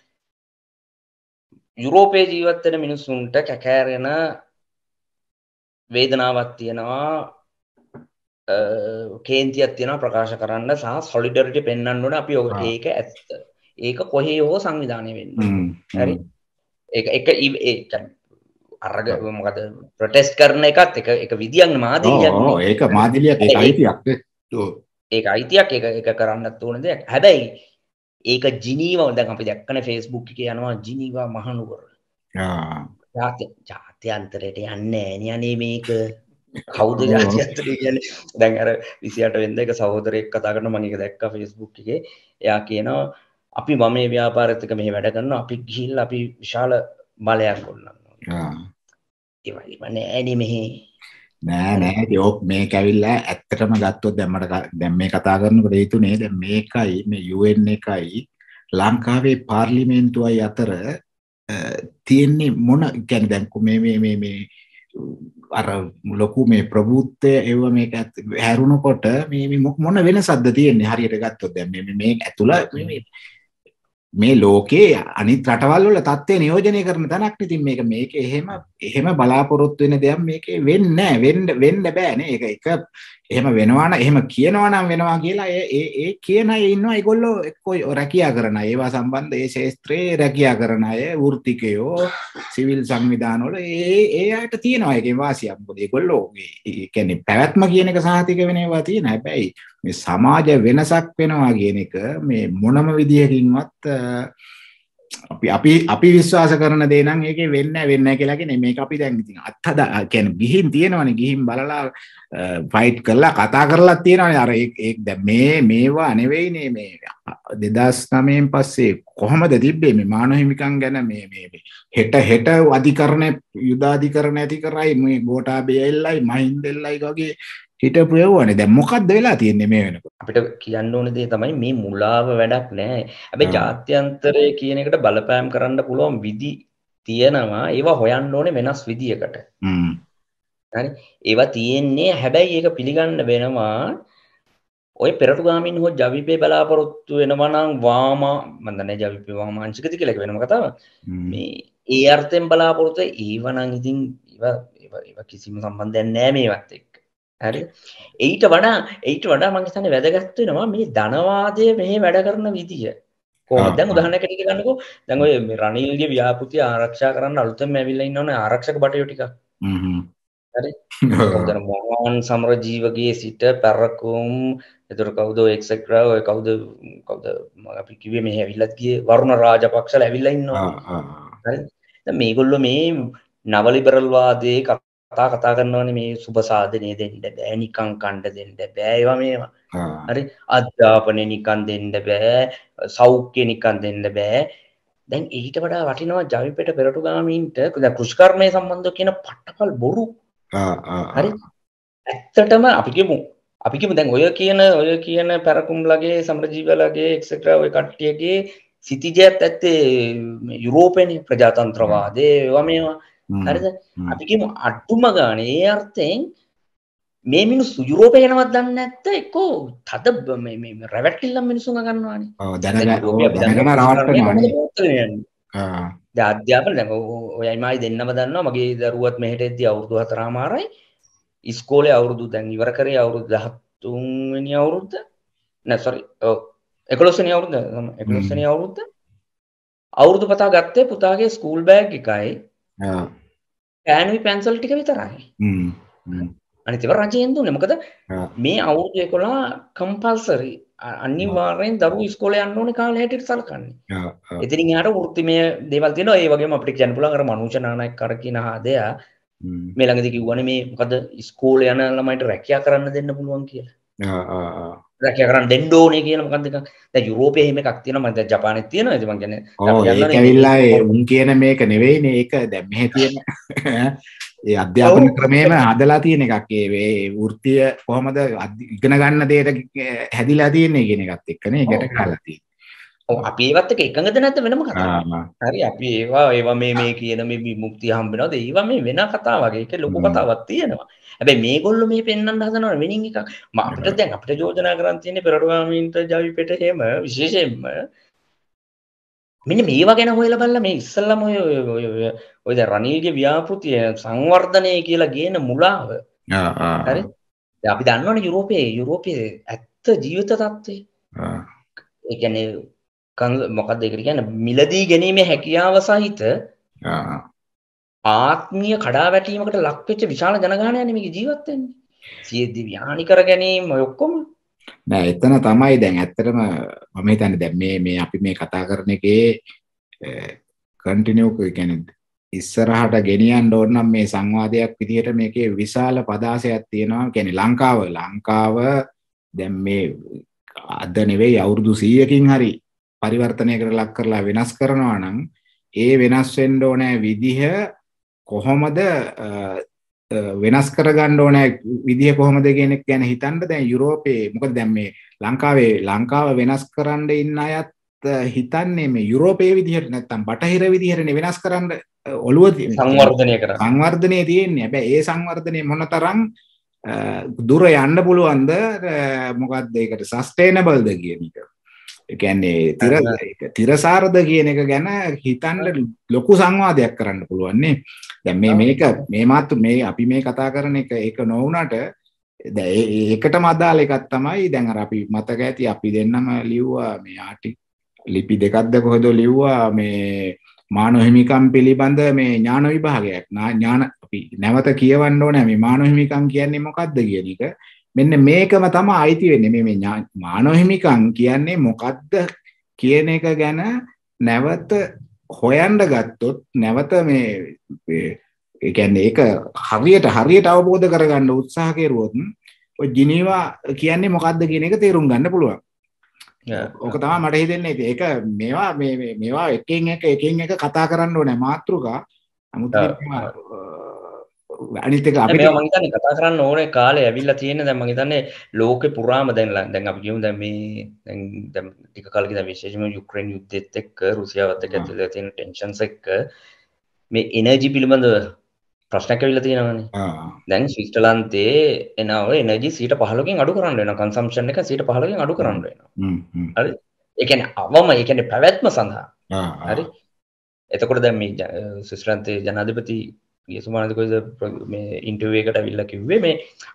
යුරෝපේ ජීවත්තන මිනිස්සුන්ට කැකෑරෙන වේදනාවක් තියෙනවා කේන්තියක් තියෙන ප්‍රකාශ කරන්න සහ සොලිඩරිට පෙන්න්නන්නට අපි ඔ ඒක ඇත්ත ඒක කොහේ හෝ සංවිධානය වෙන්න හරි එක ඒ අරග මොකද ප්‍රටෙස් කරන එකත් එක එක විදිියන්න මාදීයක් ඒක මාදිලියක් අයිතියක් ඒ අයිතියක් එක එක කරන්නත් ඕන දෙයක් හැබැයි ඒක ජිනීවද අපි දැක්කන ෆෙස්බුක් එක යනවා ජිනීවා මහනුකර ජාත්‍යන්තරයට යන්න ඇනි අනේ මේක කෞද ජාතිත්‍රය කියන දැන් අර විසිට වෙන්ද එක සහෝදරයක් කතාගන්න මනික දැක්ක ෆෙස්බුක් එකේ එයා කියනවා අපි මම මේ ව්‍යාපාරත්තක මෙහ වැඩ කරන්න අපි ගිල් අපි විශාල බලයක් ගොල්ලන්න නෑන මෙහි නෑ නෑ යෝක් මේ කැවිල්ලා ඇත්තටම ගත්තොත් දැම්මට දැම් මේ කතා කරන්න රේතු නේද මේකයි මේ යුවෙන් එකයි ලංකාවේ පාර්ලිමේන්තුවයි අතර තියෙන්නේ මොන ගැන දැක්කු මේ මේ මේ අර ලොකු මේ ප්‍රබුද්ධය එව මේක හැරුණකොට මේ මොන වෙන සද්ද තියෙන්නේ හරියට ගත්තොත් දැන් මේ මේ ඇතුළ මේ ලෝකේ අනිත් රටවල් වල தත්ත්වය නියෝජනය කරන තැනක් ඉතින් මේක මේක එහෙම එහෙම බලාපොරොත්තු වෙන දෙයක් මේකේ වෙන්නේ නැහැ වෙන්න වෙන්න බෑනේ ඒක එක එහෙම වෙනවා නම් එහෙම කියනවා නම් වෙනවා කියලා ඒ ඒ කියන අය ඉන්නවා ඒගොල්ලෝ එක්ක රැකියා කරන අය ඒවා සම්බන්ධ ඒ ශාස්ත්‍රයේ රැකියා කරන අය වෘත්තිකයෝ සිවිල් සංවිධාන වල ඒ ඒ අයට තියෙනවා ඒකේ වාසියක් මොකද ඒගොල්ලෝ ඒ කියන්නේ පැවැත්ම කියන එක සාහිතික වෙන ඒවා තියෙන හැබැයි මේ සමාජ වෙනසක් වෙනවා කියන එක මේ මොනම විදියකින්වත් අපි අපි අපි විශ්වාස කරන දේනම් ඒක වෙන්න වෙන්න කියලාගෙන මේ අපි දැන් ඉතින් අත්හද කැන ගිහින් තියෙනවන ගිහින් බලලා ෆයිට් කරලා කතා කරලා තියෙනවන අර දැ මේ මේවා අනෙවෙයිනේ මේ දෙදස් නමයෙන් පස්සේ කොහොමද තිබ්බේ මේ මානොහිමිකන් ගැන මේ හෙට හෙට අධිකරණය යුදාධිකරණ ඇති කරයි මේ ගෝටා බේල්ලයි මහින් දෙල්ලයි වගේ හිට ප්‍රයවන දැ මොකක්ද වෙලා තියන්නේ මේ වෙනක අපිට කියන්න ඕන දේ තමයි මේ මුලාව වැඩක් නෑ ඇබේ ජාත්‍යන්තරය කියන එකට බලපෑම් කරන්න පුළුවන් විදි තියෙනවා ඒවා හොයන්න ඕනේ වෙනස් විදියකට හරි ඒවා තියෙන්නේ හැබැයි ඒක පිළිගන්න වෙනවා ඔය පෙරටුගාමින් හෝ ජවිපේ බලාපොරොත්තු වෙනවනම් වාමා මන්දන ජවිපේ වාමාංශිකති කියලක වෙනම කතාව මේ ඒ අර්ථයෙන් බලාපොරොත්තු ඒවනං ඉතින් ඒවා කිසිම සම්බන්ධයක් නෑ මේවත් එක්ක හරි ඊට වඩා ඊට වඩා මං හිතන්නේ වැදගත් වෙනවා මේ ධනවාදය මෙහි වැඩ කරන විදිය. කොහොමද දැන් උදාහරණයක් ටික ගන්නකෝ. දැන් ඔය රනිල්ගේ ව්‍යාපෘති ආරක්ෂා කරන්න අලුතෙන් ඇවිල්ලා ඉන්නවනේ ආරක්ෂක බටයෝ ටික. හ්ම් හරි. (laughs) මොහන් සමරජීවගේ සිට පැරකුම් එතකොට කවුද එක්සෙක්ට්‍රා ඔය කවුද කවුද අපි කිව්වේ මෙහි ඇවිල්ලත් ගියේ වරුණ රාජපක්ෂලා ඇවිල්ලා ඉන්නවා. හරි. දැන් මේගොල්ලෝ මේ නවලිබරල් වාදයේ කතා කතා කරනවන මේ සුබ සාධනය දෙන්න බෑ නිකං කණ්ඩ දෙන්න බෑවා මේවා හරි අධ්‍යාපනය නිකන් දෙන්න බෑ සෞඛ්‍ය නිකන් දෙන්න බෑ දැන් ඊට වඩා වටිනවා ජවිපෙට පෙරටු ගාමීන්ට ද කෘෂ්කර්මය සම්බන්ධ කියන පට්ටකල් බොරු හරි ඇත්තටම අපිගෙමු අපිකිම දැන් ඔය කියන ඔය කියන පැරකුම් ලගේ සම්රජීවලගේ එක්සෙට්‍ර ඔය කට්ටියගේ සිතිජයත් ඇත්තේ යුරෝපෙන ප්‍රජාතන්ත්‍රවාදය ඒවා මේවා හරිද අපිකම අට්ටුම ගාන ඒ අර්ථයෙන් මේ මිනිස්සු යුරෝපයනවත් දන්න ඇත්ත එක්කෝ තද රැවැට්ටිල්ලම් මිනිසු ගන්නවාන අධ්‍යාපන ඔයයිමයි දෙන්නම දන්න මගේ දරුවත් මෙහට එද්දි අවුරදු හතරාමාරයි ඉස්කෝලේ අවුරුදු දැන් ඉවර කරේ අවුරුදු දහත්තුන්වැනි අවුරුද්ද නැසරි එකොලොස්සනි අවුරුද්ද එකොලොස්සනි අවුරුද්ද අවුරුදු පතා ගත්තේ පුතාගේ ස්කූල් බෑග් එකයි පෑනුයි පැන්සල් ටික විතරයි අනිතිව රජයෙන් දුන්න මොකද මේ අවුදය කොලා කම්පල්සරි අනිවාරයෙන් දරු ස්කෝල අන්නඕන කාල හැටිට සල්කන්නේ එතිරි හට ෘත්තිමය දෙවල් තින ඒ වගේ අපිට ජැනපුල කර මනුෂනානය කරකින හාදයා මේළඟදි කිව්වන මේ මොකද ස්කෝල යන ළමයිට රැකයා කරන්න දෙන්න පුළුවන් කියලා රැකියා කරන්න දෙන්න ඕනේ කියලා මොකක්ද එකක් දැන් යුරෝපයේ එහෙම එකක් තියෙනවා මම දැන් ජපානෙත් තියෙනවා ඉතින් මම කියන්නේ ඔව් ඒක ඇවිල්ලා ඒ උන් කියන මේක නෙවෙයිනේ ඒක දැන් මෙහෙ තියෙන (laughs) ඒ අධ්‍යාපන ක්‍රමයේම හදලා තියෙන එකක් ඒ වෘත්තිය කොහොමද ඉගෙන ගන්න දේට හැදිලා තියෙන්නේ කියන එකත් එක්කනේ ඒකට කරලා තියෙන්නේ ඔව් අපි ඒවත් එක එකඟද නැත්නම් වෙනම කතාවක්. හරි අපි ඒවා ඒවා මේ මේ කියන මේ විමුක්තිය හම්බ වෙනවද? ඒවා මේ වෙන කතාවක්. ඒක ලොකු කතාවක් තියෙනවා. හැබැයි මේගොල්ලෝ මේ පෙන්වන්න හදනවනේ වෙනින් එකක්. මම අපිට දැන් අපිට යෝජනා කරන් තියෙන්නේ පෙරටුගාමීන්ට ජවිපෙට එහෙම විශේෂයෙන්ම මෙන්න මේවා ගැන හොයලා බලලා මේ ඉස්සල්ලාම ඔය ඔය ඔය දැන් රනිල්ගේ ව්‍යාපෘතිය සංවර්ධනය කියලා කියන මුලාව. හරි. අපි දන්නවනේ යුරෝපයේ යුරෝපයේ ඇත්ත ජීවිත තත්ත්වය. ඒ කියන්නේ කන්ද මොකක් දෙකට ගැන මිලදී ගැනීම හැකියාව සහිත ආත්මිය කඩා වැටීමකට ලක්වෙච්ච විශාල ජනගානයන මේ ජීවත්තෙන්නේ සියදදි ව්‍යානි කර ගැනීම ඔක්කොම නෑ එතන තමයි දැන් ඇත්තරම මම හිතන්න දැම් මේ මේ අපි මේ කතා කරන එකේ කටිනියෝක ගැන ඉස්සරහට ගෙනියන් ඕන්නම් මේ සංවාදයක් විදිහට මේකේ විශාල පදාසයක් තියෙනවා ගැන ලංකාව ලංකාව දැම් මේ අද නෙවෙයි අවුරුදු සීයකින් හරි පරිවර්තනයකට ලක් කරලා වෙනස් කරනවා නම් ඒ වෙනස් වෙන්න ඕනෑ විදිහ කොහොමද වෙනස් කරගන්න ඕනෑ විදිහ කොහොමද කියන එක ගැන හිතන්න දැන් යුරෝපයේ මොකද දැන් මේ ලංකාවේ ලංකාව වෙනස් කරන්න ඉන්න අයත් හිතන්නේ මේ යුරෝපයේ විදිහට නැත්තම් බටහිර විදිහටනේ වෙනස් කරන්න ඔළුව සංවර්ධනය කර සංවර්ධනය තියෙන්නේ හැබැයි ඒ සංවර්ධනය මොන තරම් දුර යන්න පුළුවන්ද මොකක්ද ඒකට සස්ටේනබල්ද කියන එක එකන්නේ තිරසාරද කියන එක ගැන හිතන්ට ලොකු සංවාදයක් කරන්න පුළුවන්නේ දැ මේ මේක මේ මාත්තු මේ අපි මේ කතා කරන එක එක නොවනට ඒකට මදාල එකත් තමයි දැන් අපි මතක ඇති අපි දෙන්නම ලිව්වා මේ ආටි ලිපි දෙකක්ද කොහොද ලිව්වා මේ මානොහිමිකම් පිළිබඳ මේ ඥාන විභාගයක් ඥාන අපි නැවත කියවන්න ඕනෑ මේ මානොහිමිකම් කියන්නේ මොකක්ද කියන එක මෙන්න මේකම තමයි අයිති වෙන්නේ මේ මේ මානව හිමිකම් කියන්නේ මොකද්ද කියන එක ගැන නැවත හොයන්න ගත්තොත් නැවත මේ ඒ කියන්නේ ඒක හරියට හරියට අවබෝධ කරගන්න උත්සාහ කෙරුවොත් ඔය ජිනීවා කියන්නේ මොකද්ද කියන එක තේරුම් ගන්න පුළුවන්. ඕක තමයි මට හිතෙන්නේ. ඉතින් ඒක මේවා මේ මේවා එකින් එක එකින් එක කතා කරන්න ඕනේ මාත්‍රුකා. නමුත් අනිතක අප මහිතන්න කතා කරන්න ඕන කාලය ඇවිල්ල තියෙන දැම හිතන්නේ ලෝක පුරාම දැන්ලා දැන් අප කියමු දැම ටික කල්ග විශේෂම යුක්‍රෙන් යුද්ධෙත් එක්ක රුසියාවත්ත ඇතුල තියෙන ටෙන්ශන්ස එක්ක මේ එනජි පිළිබඳ ප්‍රශ්නැක විල තියෙනවන දැන් ශිෂ්ටලන්තේ එනාව එනජි සීට පහලකින් අඩු කරන්න වෙන කන්සම්ෂන් එක සීට පහලකින් අඩු කරන්න වෙන හරි එකන අවම එකන පැවැත්ම සඳහා හරි එතකොට දැම ශිෂ්ටලන්තේ ජනාධිපති සුමානකොද ඉන්ටවේකට විල්ල කිව්වේ මේ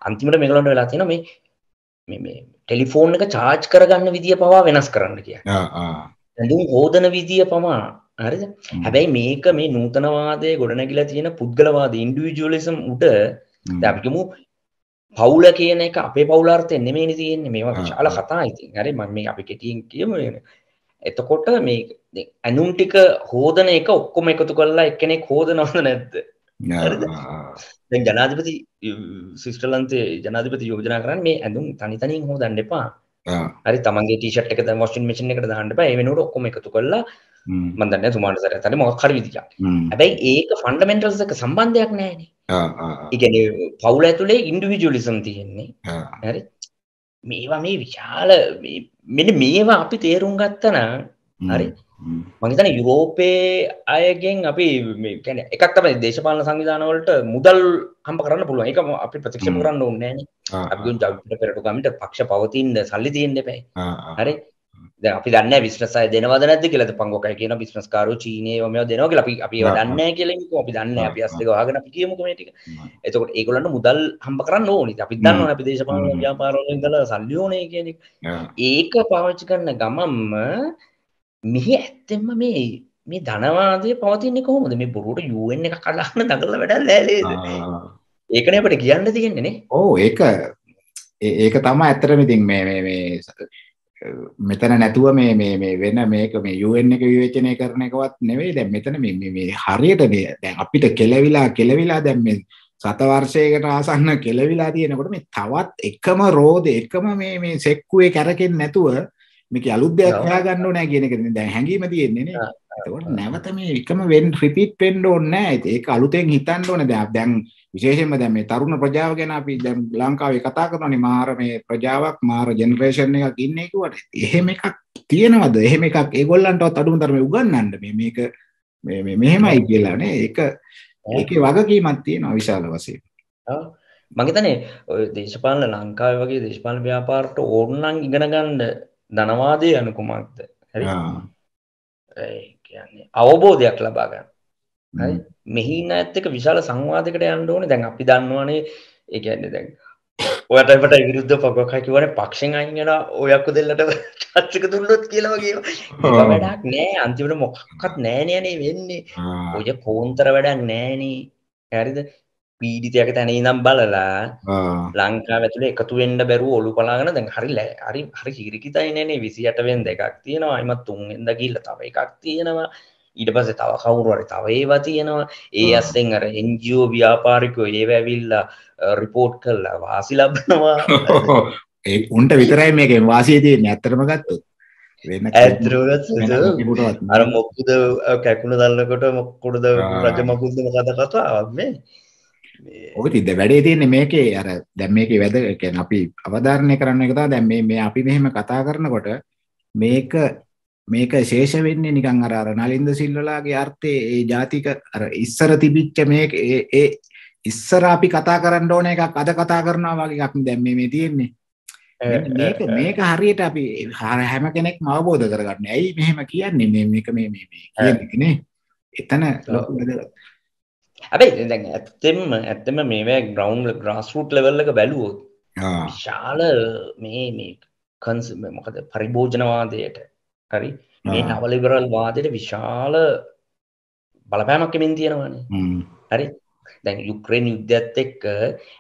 අන්තිමට මේගලොන්ට වෙලා තින මේ ටෙලිෆෝන් එක චාච් කරගන්න විදිිය පවා වෙනස් කරන්න කිය ඇඳුම් හෝදන විදිිය පමා හරි හැබැයි මේක මේ නූතනවාදය ගොඩනැගිලා තියෙන පුද්ගලවාද ඉන්ඩිවිජලිසම් උට දැපිකමු පවුල කියන එක අපේ පවුලාර්ථය එන්නෙමේ තියෙන්නේ මේවා විශාල කතා ඉතින් හරි මම මේ අපි කෙටියෙන් කියම එතකොට මේ ඇනුම් ටික හෝදන එක ඔක්කොම එකතු කරලා එකනෙක් හෝදනවද නැද්ද ජනාධිපති සිිස්ටලන්තේ ජනාධිපති යෝජනා කරන්න මේ ඇඳුම් තනිතනින් හෝ දන්න එපා හරි තමන්ගේ ටීෂට් එක වශන් මිෂන එකට දාන්නට පා එමනට ඔක්කොම එකතු කරලා මදන්න තුමාට සර තන මොක් කරවිදික ඇැයි ඒක ෆන්ඩමෙන්ටල්සක සම්බන්ධයක් නෑන ඉගැන පවුල ඇතුළේ ඉන්ඩිවිජලිසම් තියෙන්නේ හරි මේවා මේ විශාල මෙන මේවා අපි තේරුම් ගත්තන හරි මහිතන යුරෝපයේ අයගෙන් අපි කැන එකක් තමයි දේශපාලන සංවිධානවලට මුදල් හම්ප කරන්න පුළුව එකම අපි ප්‍රතික්ෂම කරන්න ඕන්නෑන අපිගුන් ජට පෙරට ගමිට පක්ෂ පවතින්ද සල්ලි තියෙන් දෙපයි හරි අපි දන්න විශ්නසය දෙනවද නැද කියලද පංගොකයි කියන බිස්නස්කාරු චීනයම දෙනව කියල අපි අපි දන්න කෙලෙක අපි දන්න අපි අස්ක හගෙන අපි කියමුකමටික එතකොට ඒකොලන්න මුදල් හම්ප කරන්න ඕනි අපි දන්න අපි දේශපාලන ව්‍යාපාරෝල දල සල්ලියෝනය කියනෙක් ඒක පාවිච්චි කරන්න ගමම්ම මෙහි ඇත්තෙන්ම මේ මේ ධනවාදය පවතින්නේ කොහොමද මේ බොරුට යුවෙන් එක කලාන්න දඟල වැඩල් ලෑලේද ඒකන අපට කියන්න තියෙන්නේනේ ඕ ඒක ඒක තම ඇත්තරම ඉතින් මේ මෙතන නැතුව මේ මේ මේ වෙන මේක මේ UN එක විවේචනය කරන එකවත් නෙවෙයි දැන් මෙතන මේ මේ හරියට මේ දැන් අපිට කෙලවිලා කෙලවිලා දැන් මේ සත වර්ෂයකට ආසන්න කෙලවිලා තියෙනකොට මේ තවත් එකම රෝද එකම මේ මේ සෙක්කුවේ කැරකෙන්නේ නැතුව මේක අලුත් දෙයක් හොයාගන්න ඕනේ කියන එක දැන් හැංගීම තියෙන්නේ නේ. ඒකෝට නැවත මේ එකම වෙන් රිපීට් වෙන්න ඕනේ නැහැ. ඒක අලුතෙන් හිතන්න ඕනේ. දැන් දැන් විශේෂයෙන්ම දැන් මේ තරුණ ප්‍රජාව ගැන අපි දැන් ලංකාවේ කතා කරනවානේ මාර මේ ප්‍රජාවක් මාර ජෙනරේෂන් එකක් ඉන්නේ කිව්වට එහෙම එකක් තියෙනවද? එහෙම එකක් ඒගොල්ලන්ටවත් අඩුම තරමේ උගන්වන්න මේ මේක මේ මේ මෙහෙමයි කියලා නේ. ඒක ඒකේ වගකීමක් තියෙනවා විශාල වශයෙන්. ඔව්. මගේ තනේ ඔය දේශපාලන ලංකාවේ වගේ දේශපාලන ව්‍යාපාරට ඕනනම් ඉගෙන ගන්න ධනවාදය යනු කුමක්ද හරි කියන්නේ අවබෝධයක් ලබා ගන්න හරි මෙහි නැත් එක විශාල සංවාදයකට යන්න ඕනේ දැන් අපි දන්නවනේ ඒ කියන්නේ දැන් ඔයාට අපට විරුද්ධ පගක් කිවනේ පක්ෂෙන් අයින් වෙලා ඔයක්කු දෙල්ලට චච්චක දුන්නොත් කියලා වගේ වැඩක් නෑ අන්තිමට මොකක්වත් නෑනේ යන්නේ වෙන්නේ ඔය කෝන්තර වැඩක් නෑනේ හරිද පීඩිතයක තැන නම් බලලා ලංකා ඇතුල එකතු වෙන්ඩ බැරුව ඔලු පලාගෙන දැන් හරි හරි හරි හිරිකිතයිනේ විසියටවෙන් දෙකක් තියෙනවා එමත් තුන්ෙන්ද ගිල්ල තව එකක් තියෙනවා ඉඩ පස තව කවුරුවරි තව ඒවා තියෙනවා ඒ අස්සෙන් අර එන්ජෝ ව්‍යාපාරිකෝ ඒවැවිල්ලා රිපෝට් කරලා වාසි ලබනවා (laughs) ඒ උන්ට විතරයි මේක වාසයදී නැත්තරම ගත්තොත් ඇත්රගත් අර මොක්කුද කැකුණ දල්ලකොට මොක්කුඩද රජ මකුදම කත කතාවක් මේ ඉද වැඩේ තියන්නේ මේකේ අර දැම් මේක වැද කැන අපි අවධාරණය කරන්න එකතා දැම් මේ අපි මෙහෙම කතා කරනකොට මේක මේක ශේෂ වෙන්නේ නිකං අර නලින්ද සිල්වලාගේ අර්ථය ඒ ජාතික අර ඉස්සර තිබිච්ච මේක ඒ ඉස්සර අපි කතා කරන්න ඕන එකක් අද කතා කරනවා වගේ එකක් දැම් මේ තියෙන්නේ මේක මේක හරියට අපි හර හැම කෙනෙක් අවබෝධ කරගන්න ඇයි මෙහෙම කියන්නේ මේ මේක මේ මේ කියන්නේ එතන ලොකු වැදගත් ඇැබයි දැන් ඇත්තෙම ඇත්තම මේ ග්‍රවන්් ග්‍රස්රුට් ලෙවල්ලක බැලුවෝ ශාල මේ මේ කන්ස මොකද පරිභෝජනවාදයට හරි මේ අවලිබරල් වාදයට විශාල බලපෑමක්කමින් තියෙනවාන හරි දැන් යුක්‍රේන් යුද්ධත් එක්ක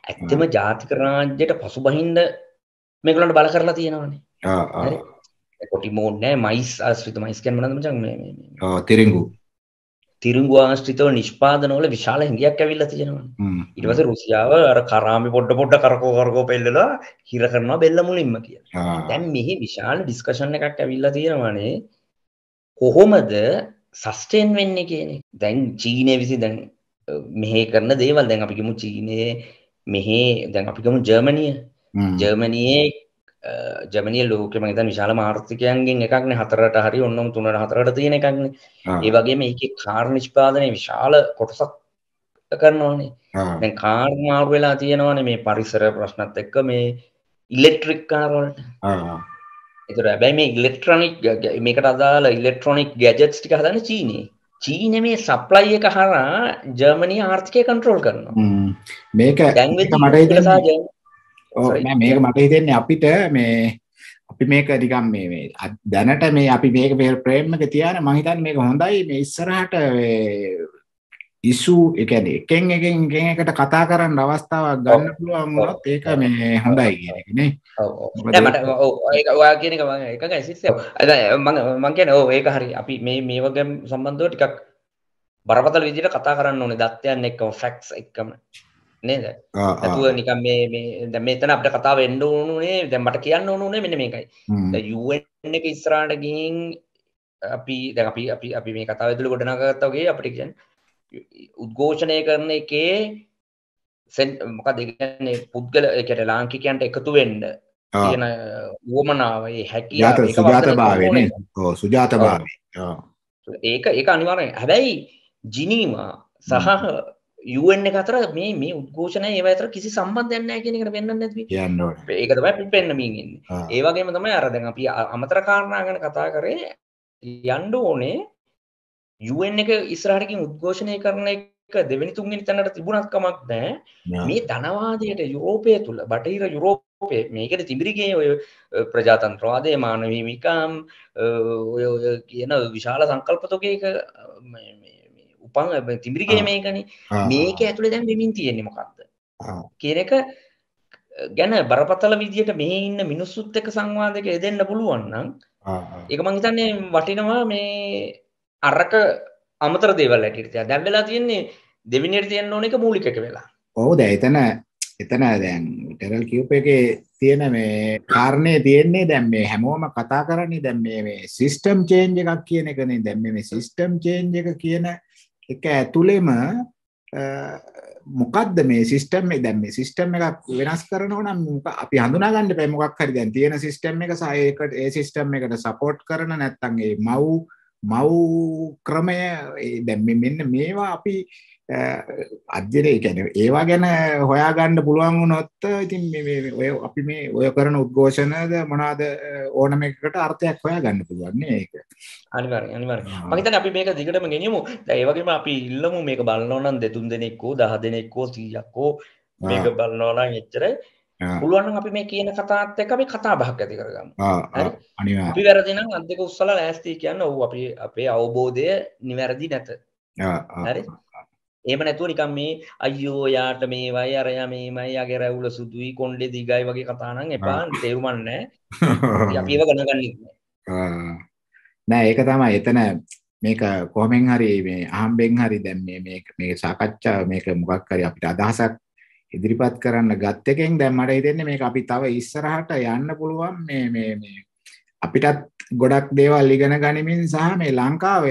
ඇත්තම ජාතික රාජ්‍යයට පසු බහින්ද මේකලට බල කරලා තියෙනවානේ කොටිමෝන්නෑ මයිස් ආස්්‍රිත මයිස්කන් මනදම චන් තෙරෙගු තිරිංගු ආශ්‍රිතව නිෂ්පාදනවල විශාල හැඟියක් ඇවිල්ලා තියෙනවා. ඊට පස්සේ රුසියාව අර කරාමි පොඩ පොඩ කරකෝ කරකෝ පෙල්ලලා හිර කරනවා බෙල්ල මුලින්ම කියලා. දැන් මෙහි විශාල ඩිස්කෂන් එකක් ඇවිල්ලා තියෙනවානේ කොහොමද සස්ටේන් වෙන්නේ කියන එක. දැන් චීනය විසින් දැන් මෙහෙ කරන දේවල් දැන් අපි කියමු චීනයේ මෙහෙ දැන් අපි කියමු ජර්මනිය. ජර්මනියේ ජමනිය ලෝකම ඉතන් විශාල ආර්ථිකයන්ගෙන් එකක්නේ හතරට හරි ඔන්නම තුනට හතරට තියෙන එකක්නේ ඒ වගේ මේකේ කාර් නිෂ්පාදනය විශාල කොටසක් කරනවානේ දැන් කාර් මාරු වෙලා තියෙනවානේ මේ පරිසර ප්‍රශ්නත් එක්ක මේ ඉලෙක්ට්‍රික් කාර් වලට ඒතර හැබැයි මේ ඉලෙක්ට්‍රොනික මේකට අදාළ ඉලෙක්ට්‍රොනික ගැජට්ස් ටික හදන්නේ චීනේ චීන මේ සප්ලයි එක හරහා ජර්මනි ආර්ථිකය කන්ට්‍රෝල් කරනවා මේක දැන් මට මේක මට හිතෙන්නේ අපිට මේ අපි මේක නිකම් මේ මේ දැනට මේ අපි මේක මේ ප්‍රේම් එක තියාන මම හිතන්නේ මේක හොඳයි මේ ඉස්සරහට ඉසු ඒ කියන්නේ එකෙන් එකෙන් එකෙන් එකට කතා කරන්න අවස්ථාවක් ගන්න පුළුවන් වුණොත් ඒක මේ හොඳයි කියන එක නේ. ඔව් මට ඔව් ඒක ඔයා කියන එක මම එකක ඇසිස්සේ. මම මම කියන්නේ ඔව් ඒක හරි. අපි මේ මේ වගේ සම්බන්ධව ටිකක් බරපතල විදිහට කතා කරන්න ඕනේ දත්තයන් එක්කම ෆැක්ට්ස් එක්කම. නේද? නැතුව නිකන් මේ මේ දැන් මෙතන අපිට කතාව වෙන්න ඕනුනේ දැන් මට කියන්න ඕනුනේ මෙන්න මේකයි. දැන් UN එක ඉස්සරහට ගිහින් අපි දැන් අපි අපි අපි මේ කතාව ඇතුළේ ගොඩනගාගත්තා වගේ අපිට කියන්නේ උද්ඝෝෂණය කරන එකේ මොකද ඒ කියන්නේ පුද්ගල ඒ කියන්නේ ලාංකිකයන්ට එකතු වෙන්න තියෙන වමනාව ඒ හැකියාව ඒක සුජාතභාවය නේ. ඔව් සුජාතභාවය. ඒක ඒක අනිවාර්යයි. හැබැයි ජිනීවා සහ යුවෙන් එක අතර මේ මේ උද්ඝෝෂණ ඒව අතර කිසි සම්බන්ධයක් නැහැ කියන එකට පෙන්වන්න නැති වෙන්නේ. ඒක තමයි පෙන්වමින් ඉන්නේ. ඒ වගේම තමයි අර දැන් අපි අමතර කාරණා ගැන කතා කරේ යන්න ඕනේ යුවෙන් එක ඉස්සරහටකින් උද්ඝෝෂණය කරන එක දෙවෙනි තුන්වෙනි තැනට තිබුණත් කමක් නැහැ. මේ ධනවාදයට යුරෝපය තුල බටහිර යුරෝපය මේකට තිබිරිගේ ඔය ප්‍රජාතන්ත්‍රවාදය මානවීමිකම් ඔය ඔය කියන විශාල සංකල්ප තොගයක මේ උපන් තිබිරිගෙන මේකන මේක ඇතුළ දැන් වෙමින් තියෙන්නේ මොකක්ද කියනක ගැන බරපතල විදිහට මේ ඉන්න මිනිස්සුත් එක සංවාධක එදෙන්න්න පුළුවන්නම් එක මංහිතන්නේ වටිනවා මේ අරක අමතර දේවල් ඇටිරිතය දැන් වෙලා තියෙන්නේ දෙවිනිට තියන්න ඕන එක මූලිකක වෙලා ඕද එතන එතන දැන් ටෙරල් කිව්ප එක තියෙන මේ කාරණය තියෙන්නේ දැම් මේ හැමෝම කතා කරන්නේ දැම් මේ සිිස්ටම් චේන්ජ එකක් කියන එකනේ දැම් මේ සිිස්ටම් චේන්ජ එක කියන එක ඇතුළෙම මොකක්ද මේ සිිස්ටම් දැම් මේ සිිස්ටම් එකක් වෙනස් කරනවනම් අපි හඳුනාගන්න පැමොක් හරි දැන් තියෙන සිිස්ටම් එක සයකට ඒ සිිස්ටම් එකට සපෝට් කරන නැත්තන්ගේ මව් මව් ක්‍රමය දැන් මෙන්න මේවා අපි අධ්‍යයනය කියන්නේ ඒවා ගැන හොයා ගන්න පුළුවන් වුණොත් ඉතින් මේ ඔය අපි මේ ඔය කරන උද්ඝෝෂණද මොනවාද ඕනම එකකට අර්ථයක් හොයා ගන්න පුළුවන් නේ ඒක. අනිවාර්යෙන් අනිවාර්යෙන්. මම හිතන්නේ අපි මේක දිගටම ගෙනියමු. දැන් ඒ වගේම අපි ඉල්ලමු මේක බලනවා නම් දෙතුන් දෙනෙක් හෝ 10 දෙනෙක් හෝ 100ක් හෝ මේක බලනවා නම් එච්චරයි. පුළුවන් අපි මේ කියන කතාත් එක්ක අපි කතා බහක් ඇති කරගමු. හරි? අනිවාර්යයෙන්. අපි වැරදි නම් අත් දෙක උස්සලා ලෑස්ති කියන්න ඔව් අපි අපේ අවබෝධය නිවැරදි නැත. හරි? එහෙම නැතුව නිකන් මේ අයියෝ යාට මේවයි අරයා මේමයි යගේ රැවුල සුදුයි කොණ්ඩේ දිගයි වගේ කතා නම් එපා තේරුමක් නැහැ. (laughs) අපි ඒව ගණගන්නේ නැහැ. නෑ ඒක තමයි එතන මේක කොහොමෙන් හරි මේ අහම්බෙන් හරි දැන් මේ මේ මේ සාකච්ඡා මේක මොකක් හරි අපිට අදහසක් ඉදිරිපත් කරන්න ගත් එකෙන් දැන් මට හිතෙන්නේ මේක අපි තව ඉස්සරහට යන්න පුළුවන් මේ මේ මේ අපිටත් ගොඩක් දේවල් ඉගෙන ගනිමින් සහ මේ ලංකාව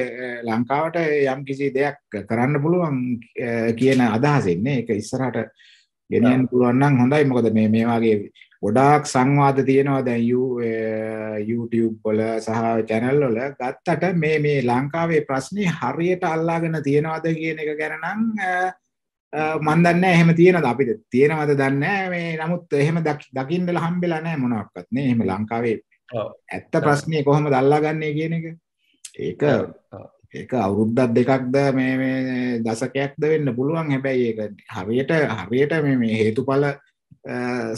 ලංකාවට යම් කිසි දෙයක් කරන්න පුළුවන් කියන අදහසින්නේ ඒක ඉස්සරහට ගෙනියන්න පුළුවන් නම් හොඳයි මොකද මේ මේ වගේ ගොඩාක් සංවාද තියෙනවා දැන් YouTube වල සහ channel වල ගත්තට මේ මේ ලංකාවේ ප්‍රශ්නේ හරියට අල්ලාගෙන තියනවද කියන එක ගැන නම් මන් දන්න එහෙම තියෙනද අපිට තියෙනවද දන්න මේ නමුත් එහෙම දකිින්ඩල හම්බෙලා නෑ මොනක්කත්නේ එහෙම ලංකාවේ ඇත්ත ප්‍රශ්නය කොහොම දල්ලාගන්නේ කියන එක ඒක ඒක අවුරුද්ධත් දෙකක්ද මේ දසකයක්ද වෙන්න පුළුවන් හැබැයි ඒ හරියට හරියට මේ හේතු පල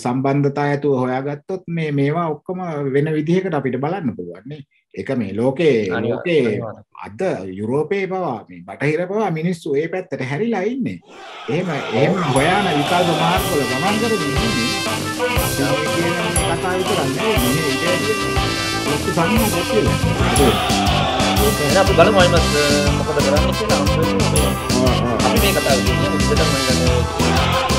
සම්බන්ධතා ඇතුව හොයාගත්තොත් මේ මේවා ඔක්කොම වෙන විදිහකට අපිට බලන්න පුළුවන්නේ එක මේ ලෝකේ ලෝකේ අද යුරෝපයේ පවා මේ බටහිර පවා මිනිස්සු ඒ පැත්තට හැරිලා ඉන්නේ. එහෙම එහෙම හොයාන විකල්ප මාර්ගවල ගමන් කරගෙන ඉන්නේ. කතා විතරන්නේ මේ ඒක සංඥා දෙකේ. අපි බලමු අයිමස් මොකද කරන්නේ කියලා අපි මේ කතාව කියන්නේ විතරම ගන්නේ.